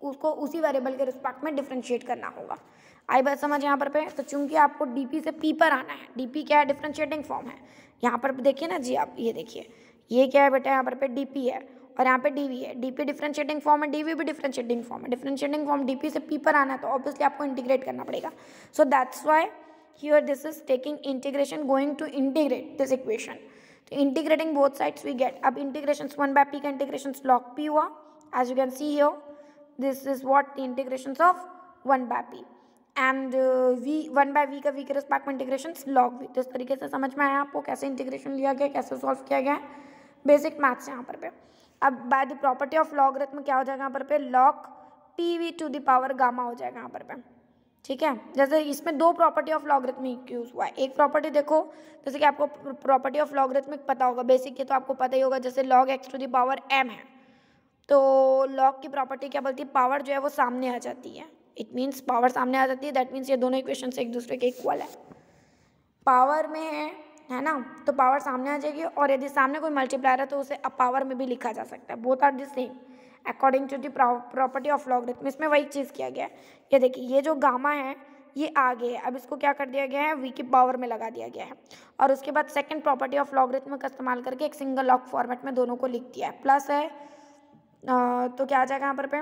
उसको उसी वेरिएबल के रिस्पेक्ट में डिफ्रेंशिएट करना होगा आई बात समझ यहाँ पर पे तो चूंकि आपको डीपी से पी पर आना है डी क्या है डिफ्रेंशिएटिंग फॉर्म है यहाँ पर देखिए ना जी आप ये देखिए ये क्या है बेटा यहाँ पर पे डीपी है और यहाँ पे डीवी है डीपी डिफ्रेंशिएटिंग फॉर्म है डीवी भी डिफ्रेंशिएटिंग फॉर्म है डिफ्रेंशिएटिंग फॉर्म डीपी से पी पर आना है तो ऑब्वियसली आपको इंटीग्रेट करना पड़ेगा so that's why here this is taking integration going to integrate this equation तो integrating both sides we get अब इंटीग्रेशन वन बाय पी का इंटीग्रेशन लॉक पी हुआ as you can see here this is what the integration of one by P and V one by V का V के respect में integration log V तो इस तरीके से समझ में आया आपको कैसे इंटीग्रेशन लिया गया कैसे सॉल्व किया गया है बेसिक मैथ्स यहाँ पर पे अब by the property of logarithm क्या हो जाएगा यहाँ पर पे log P V to the power gamma हो जाएगा यहाँ पर पे ठीक है जैसे इसमें दो प्रॉपर्टी ऑफ लॉगरिथमिक यूज़ हुआ है एक प्रॉपर्टी देखो जैसे कि आपको प्रॉपर्टी ऑफ लॉगरिथमिक पता होगा बेसिक ये तो आपको पता ही होगा जैसे log X to the power M है तो लॉग की प्रॉपर्टी क्या बोलती है पावर जो है वो सामने आ जाती है इट मीन्स पावर सामने आ जाती है दैट मीन्स ये दोनों इक्वेशन एक दूसरे के इक्वल है पावर में है है ना तो पावर सामने आ जाएगी और यदि सामने कोई मल्टीप्लायर है तो उसे अब पावर में भी लिखा जा सकता है both are the same according to the property of logarithm इसमें वही चीज़ किया गया है ये देखिए ये जो गामा है ये आगे है अब इसको क्या कर दिया गया है वी की पावर में लगा दिया गया है और उसके बाद सेकंड प्रॉपर्टी ऑफ लॉगरिथम का इस्तेमाल करके एक सिंगल लॉग फॉर्मेट में दोनों को लिख दिया है प्लस है आ, तो क्या आ जाएगा यहाँ पर पे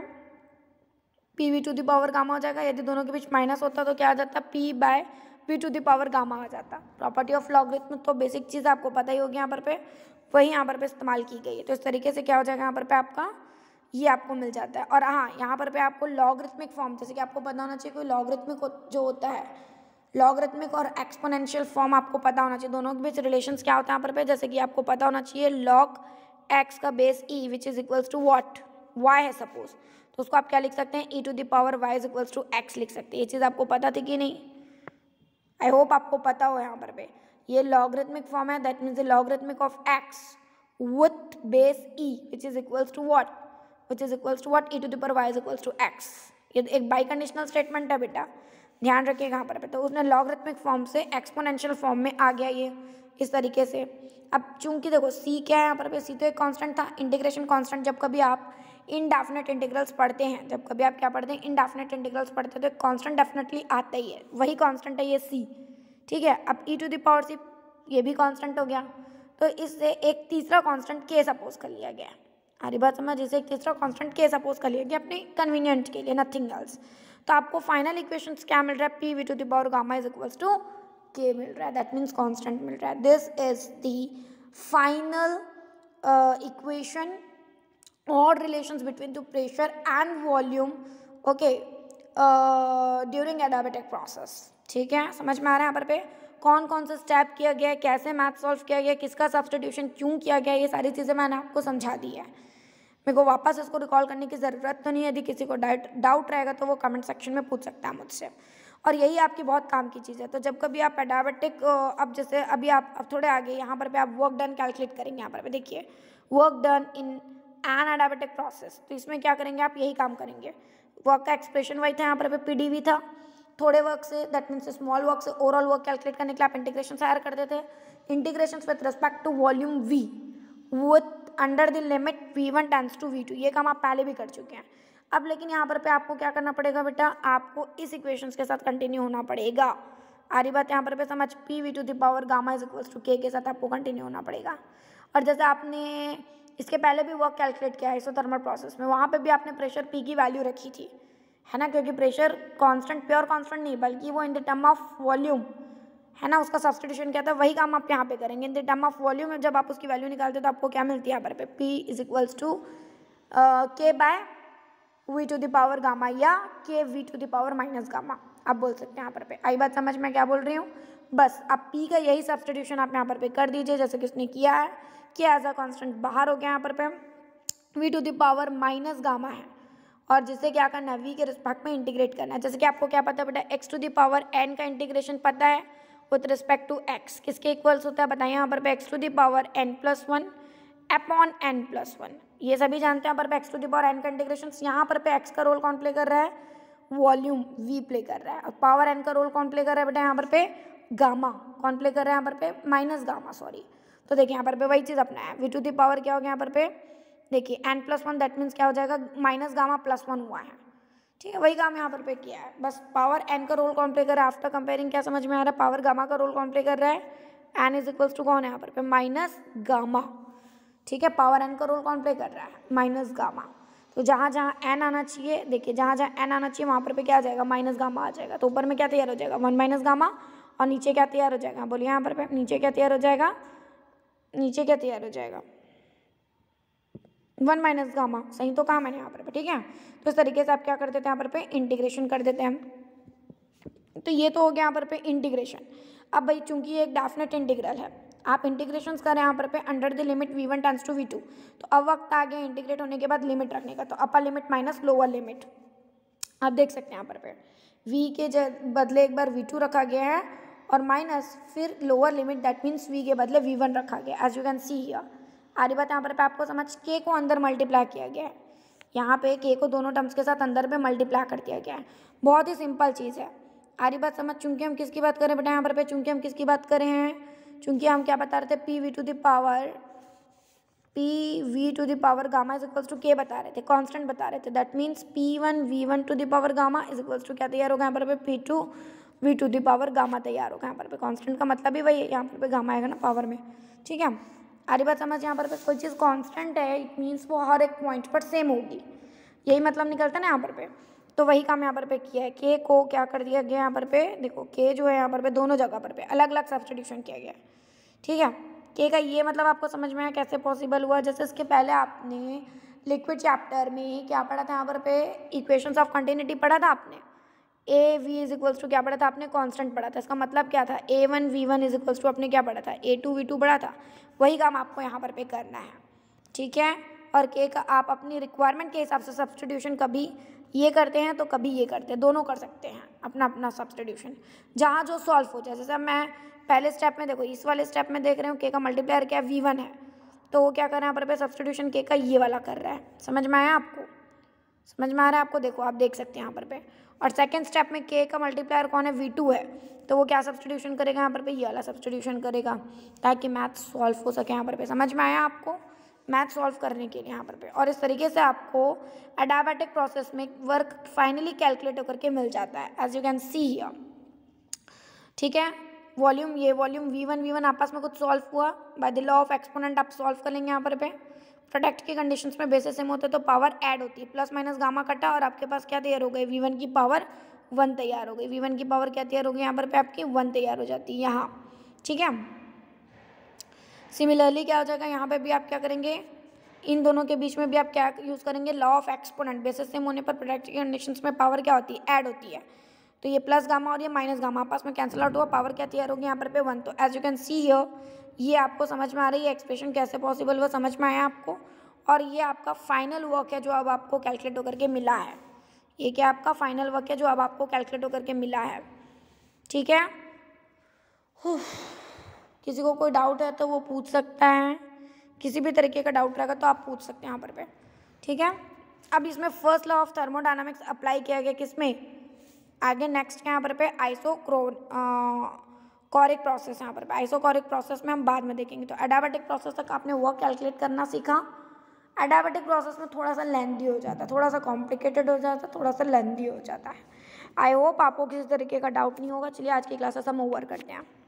P V to the power gamma हो जाएगा यदि दोनों के बीच माइनस होता तो क्या आ जाता P by P to the power gamma आ जाता प्रॉपर्टी ऑफ लॉगरिथम तो बेसिक चीज़ आपको पता ही होगी यहाँ पर पे वही यहाँ पर पे इस्तेमाल की गई है तो इस तरीके से क्या हो जाएगा यहाँ पर पे आपका ये आपको मिल जाता है और हाँ यहाँ पर पे आपको लॉगरिथमिक फॉर्म जैसे कि आपको पता होना चाहिए कोई लॉगरिथमिक जो होता है लॉगरिथमिक और एक्सपोनेंशियल फॉर्म आपको पता होना चाहिए दोनों के बीच रिलेशन क्या होता है यहाँ पर पे जैसे कि आपको पता होना चाहिए लॉग एक्स का base E which is equals to what Y है सपोज तो उसको आप क्या लिख सकते हैं E to the power Y is equals to X लिख सकते हैं ये चीज़ आपको पता थी कि नहीं आई होप आपको पता हो यहाँ पर ये लॉगरिथमिक फॉर्म है that means logarithmic of X with base E which is equals to what which is equals to what E to the Y is equals to X ये एक बाई कंडीशनल स्टेटमेंट है बेटा ध्यान रखिएगा यहाँ पर तो उसने लॉगरिथमिक फॉर्म से एक्सपोनेंशियल फॉर्म में आ गया ये इस तरीके से अब चूंकि देखो सी क्या है यहाँ पर सी तो एक कॉन्स्टेंट था इंटीग्रेशन कॉन्स्टेंट जब कभी आप इनडेफिनेट इंटीग्रल्स पढ़ते हैं जब कभी आप क्या पढ़ते हैं इनडेफिनेट इंटीग्रल्स पढ़ते हैं तो कांस्टेंट डेफिनेटली आता ही है वही कांस्टेंट है ये सी ठीक है अब E to the power C ये भी कांस्टेंट हो गया तो इससे एक तीसरा कांस्टेंट के सपोज कर लिया गया अरे बात समझ इसे एक तीसरा कॉन्स्टेंट के सपोज कर लिया गया अपने कन्वीनियंट के लिए नथिंग एल्स तो आपको फाइनल इक्वेशन क्या मिल रहा है P V to the power gamma is equals to K मिल रहा है दैट मीन्स कॉन्स्टेंट मिल रहा है this is the final equation odd relations between the pressure and volume okay during adiabatic process ठीक है समझ में आ रहा है यहाँ पर पे कौन कौन सा स्टेप किया गया कैसे मैथ सॉल्व किया गया किसका सब्सटीट्यूशन क्यों किया गया ये सारी चीज़ें मैंने आपको समझा दी है मेरे को वापस इसको रिकॉल करने की ज़रूरत तो नहीं है यदि किसी को डाउट रहेगा तो वो कमेंट सेक्शन में पूछ सकता है मुझसे और यही आपकी बहुत काम की चीज़ है तो जब कभी आप एडाबेटिक uh, अब जैसे अभी आप अब थोड़े आगे यहाँ पर पे आप वर्क डन कैलकुलेट करेंगे यहाँ पर देखिए work done in an adiabatic process तो इसमें क्या करेंगे आप यही काम करेंगे वर्क का एक्सप्रेशन वही था यहाँ पर पी डी था थोड़े वर्क से दैट मीन्स स्मॉल वर्क से ओवरऑल वर्क कैलकुलेट करने के लिए आप इंटीग्रेशन हायर करते थे integration with respect to volume V with under the limit V one tends to V two ये काम आप पहले भी कर चुके हैं अब लेकिन यहाँ पर पे आपको क्या करना पड़ेगा बेटा आपको इस इक्वेशंस के साथ कंटिन्यू होना पड़ेगा रही बात यहाँ पर पे समझ P V to the power power gamma is equals to K के साथ आपको कंटिन्यू होना पड़ेगा और जैसे आपने इसके पहले भी वर्क कैलकुलेट किया है इसोथर्मल प्रोसेस में वहाँ पे भी आपने प्रेशर पी की वैल्यू रखी थी है ना क्योंकि प्रेशर कांस्टेंट प्योर कांस्टेंट नहीं बल्कि वो in the term of volume है ना उसका सब्सटीट्यूशन क्या था वही काम आप यहाँ पे करेंगे in the term of volume जब आप उसकी वैल्यू निकालते हो तो आपको क्या मिलती है यहाँ पर P is equals to K by V to the power gamma या K V to the power minus gamma आप बोल सकते हैं यहाँ पर पे आई बात समझ में क्या बोल रही हूँ बस आप पी का यही सब्सटीट्यूशन आप यहाँ पर पे कर दीजिए जैसे कि उसने किया है के एज अ कॉन्स्टेंट बाहर हो गया यहाँ पर पे V to the power minus gamma है और जिसे क्या करना है वी के रिस्पेक्ट में इंटीग्रेट करना है जैसे कि आपको क्या पता है बेटा एक्स टू दावर एन का इंटीग्रेशन पता है विथ रिस्पेक्ट टू एक्स किसके इक्वल्स होता है बताइए यहाँ पर X to the power N plus one upon N plus one ये सभी जानते हैं यहाँ पर एक्स टू दावर एन का इंटीग्रेशन यहाँ पर पे एक्स का रोल कौन प्ले कर रहा है वॉल्यूम वी प्ले कर रहा है और पावर एन का रोल कौन प्ले कर रहा है बेटा यहाँ पर पे गामा कौन प्ले कर रहा है यहाँ पर पे माइनस गामा सॉरी तो देखिए यहाँ पर पे वही चीज़ अपना है वी टू दी पावर क्या हो गया यहाँ पर पे देखिए N plus one that means क्या हो जाएगा माइनस गामा प्लस वन हुआ है ठीक है वही काम यहाँ पर पे किया है बस पावर एन का रोल कौन प्ले कर रहा है आफ्टर कंपेयरिंग क्या समझ में आ रहा है पावर गामा का रोल कौन प्ले कर रहा है एन इज इक्वल्स टू कौन है यहाँ पर पे माइनस गामा ठीक है पावर एन का रोल कौन प्ले कर रहा है माइनस गामा तो जहाँ जहाँ एन आना चाहिए देखिए जहाँ जहाँ एन आना चाहिए वहाँ पर पे क्या आ जाएगा माइनस गामा आ जाएगा तो ऊपर में क्या तैयार हो जाएगा वन माइनस गामा और नीचे क्या तैयार हो जाएगा बोलिए यहाँ पर पे नीचे क्या तैयार हो जाएगा नीचे क्या तैयार हो जाएगा वन माइनस गामा सही तो कहा मैंने यहाँ पर ठीक है तो इस तरीके से आप क्या कर देते हैं यहाँ पर पे इंटीग्रेशन कर देते हैं तो ये तो हो गया यहाँ पर पे इंटीग्रेशन अब भाई चूंकि ये एक डेफिनेट इंटीग्रल है आप इंटीग्रेशन करें यहाँ पर पे under the limit V one tends to V two तो अब वक्त आ गया इंटीग्रेट होने के बाद लिमिट रखने का तो upper limit minus lower limit आप देख सकते हैं यहाँ पर पे वी के बदले एक बार वी टू रखा गया है और माइनस फिर lower limit that means V के बदले वी वन रखा गया as you can see here रही बात यहाँ पर आपको समझ के को अंदर मल्टीप्लाई किया गया है यहाँ पे के को दोनों टर्म्स के साथ अंदर पे मल्टीप्लाई कर दिया गया है बहुत ही सिंपल चीज़ है आरी बात समझ चूंकि हम किसकी बात करें बेटा यहाँ पर पे चूंकि हम किसकी बात करें हैं चूंकि हम क्या बता रहे थे P V to the power P V to the power gamma is equals to K बता रहे थे कॉन्स्टेंट बता रहे थे that means P one V one to the power gamma is equals to क्या तैयार होगा यहाँ पर P two V to the power gamma तैयार होगा यहाँ पर भी कांस्टेंट का मतलब ही वही है यहाँ पर भी गामा आएगा ना पावर में ठीक है अरे बात समझ यहाँ पर भी कोई चीज़ कांस्टेंट है इट मीन्स वो हर एक पॉइंट पर सेम होगी यही मतलब निकलता है ना यहाँ पर पे तो वही काम यहाँ पर पे किया है के को क्या कर दिया गया यहाँ पर पे देखो के जो है यहाँ पर पे दोनों जगह पर पे अलग अलग सब्सटीट्यूशन किया गया है ठीक है के का ये मतलब आपको समझ में आया कैसे पॉसिबल हुआ जैसे इसके पहले आपने लिक्विड चैप्टर में क्या पढ़ा था यहाँ पर पे इक्वेशंस ऑफ कंटिन्यूटी पढ़ा था आपने A V is equals to क्या पढ़ा था आपने कांस्टेंट पढ़ा था इसका मतलब क्या था A one V one is equals to आपने क्या पढ़ा था ए टू वी टू पढ़ा था वही काम आपको यहाँ पर पे करना है ठीक है और के का आप अपनी रिक्वायरमेंट के हिसाब से सब्सटीट्यूशन कभी ये करते हैं तो कभी ये करते हैं दोनों कर सकते हैं अपना अपना सब्सटीट्यूशन जहाँ जो सॉल्व हो जाए जैसे मैं पहले स्टेप में देखो इस वाले स्टेप में देख रहे हूँ के का मल्टीप्लायर क्या वी वन है तो वो क्या कर रहे हैं यहाँ पर सब्सटीट्यूशन के का ये वाला कर रहा है समझ में आया आपको समझ में आ रहा है आपको देखो आप देख सकते हैं यहाँ पर पे और सेकेंड स्टेप में के का मल्टीप्लायर कौन है वी टू है तो वो क्या सब्सटीट्यूशन करेगा यहाँ पर पे ये वाला सब्सटीट्यूशन करेगा ताकि मैथ सॉल्व हो सके यहाँ पर पे समझ में आया आपको मैथ सॉल्व करने के लिए यहाँ पर पे और इस तरीके से आपको एडाबैटिक प्रोसेस में वर्क फाइनली कैलकुलेट होकर के मिल जाता है as you can see here ठीक है वॉल्यूम ये volume V one V one आपस में कुछ सॉल्व हुआ by the law of exponent आप सॉल्व कर लेंगे यहाँ पर पे प्रोडक्ट के कंडीशंस में बेसिस सेम होते हैं तो पावर ऐड होती है प्लस माइनस गामा कटा और आपके पास क्या तैयार हो गई वी वन की पावर वन तैयार हो गई वी वन की पावर क्या तैयार हो गई यहाँ पर आपकी वन तैयार हो जाती है यहाँ ठीक है सिमिलरली क्या हो जाएगा यहाँ पे भी आप क्या करेंगे इन दोनों के बीच में भी आप क्या यूज़ करेंगे law of exponent basis same होने पर प्रोडक्ट की कंडीशन में पावर क्या होती है ऐड होती है तो ये प्लस गामा और ये माइनस गामा आपस में कैंसिल आउट हुआ पावर क्या तैयार होगी यहाँ पर पे वन तो as you can see here ये आपको समझ में आ रही है एक्सप्रेशन कैसे पॉसिबल हुआ समझ में आया आपको और ये आपका फाइनल वर्क है जो अब आपको कैलकुलेट होकर के मिला है ये क्या आपका फाइनल वर्क है जो अब आपको कैलकुलेट होकर के मिला है ठीक है किसी को कोई डाउट है तो वो पूछ सकता है किसी भी तरीके का डाउट रहेगा तो आप पूछ सकते हैं यहाँ पर पे ठीक है अब इसमें first law of thermodynamics apply किया गया किसमें आगे नेक्स्ट यहाँ पर पे आइसोक्रो कॉरिक प्रोसेस यहाँ पर आइसोकॉरिक प्रोसेस में हम बाद में देखेंगे तो एडाबेटिक प्रोसेस तक आपने वर्क कैलकुलेट करना सीखा एडाबेटिक प्रोसेस में थोड़ा सा लेंदी हो जाता है थोड़ा सा कॉम्प्लिकेटेड हो जाता है थोड़ा सा लेंदी हो जाता है आई होप आपको किसी तरीके का डाउट नहीं होगा चलिए आज की क्लासेस हम ओवर करते हैं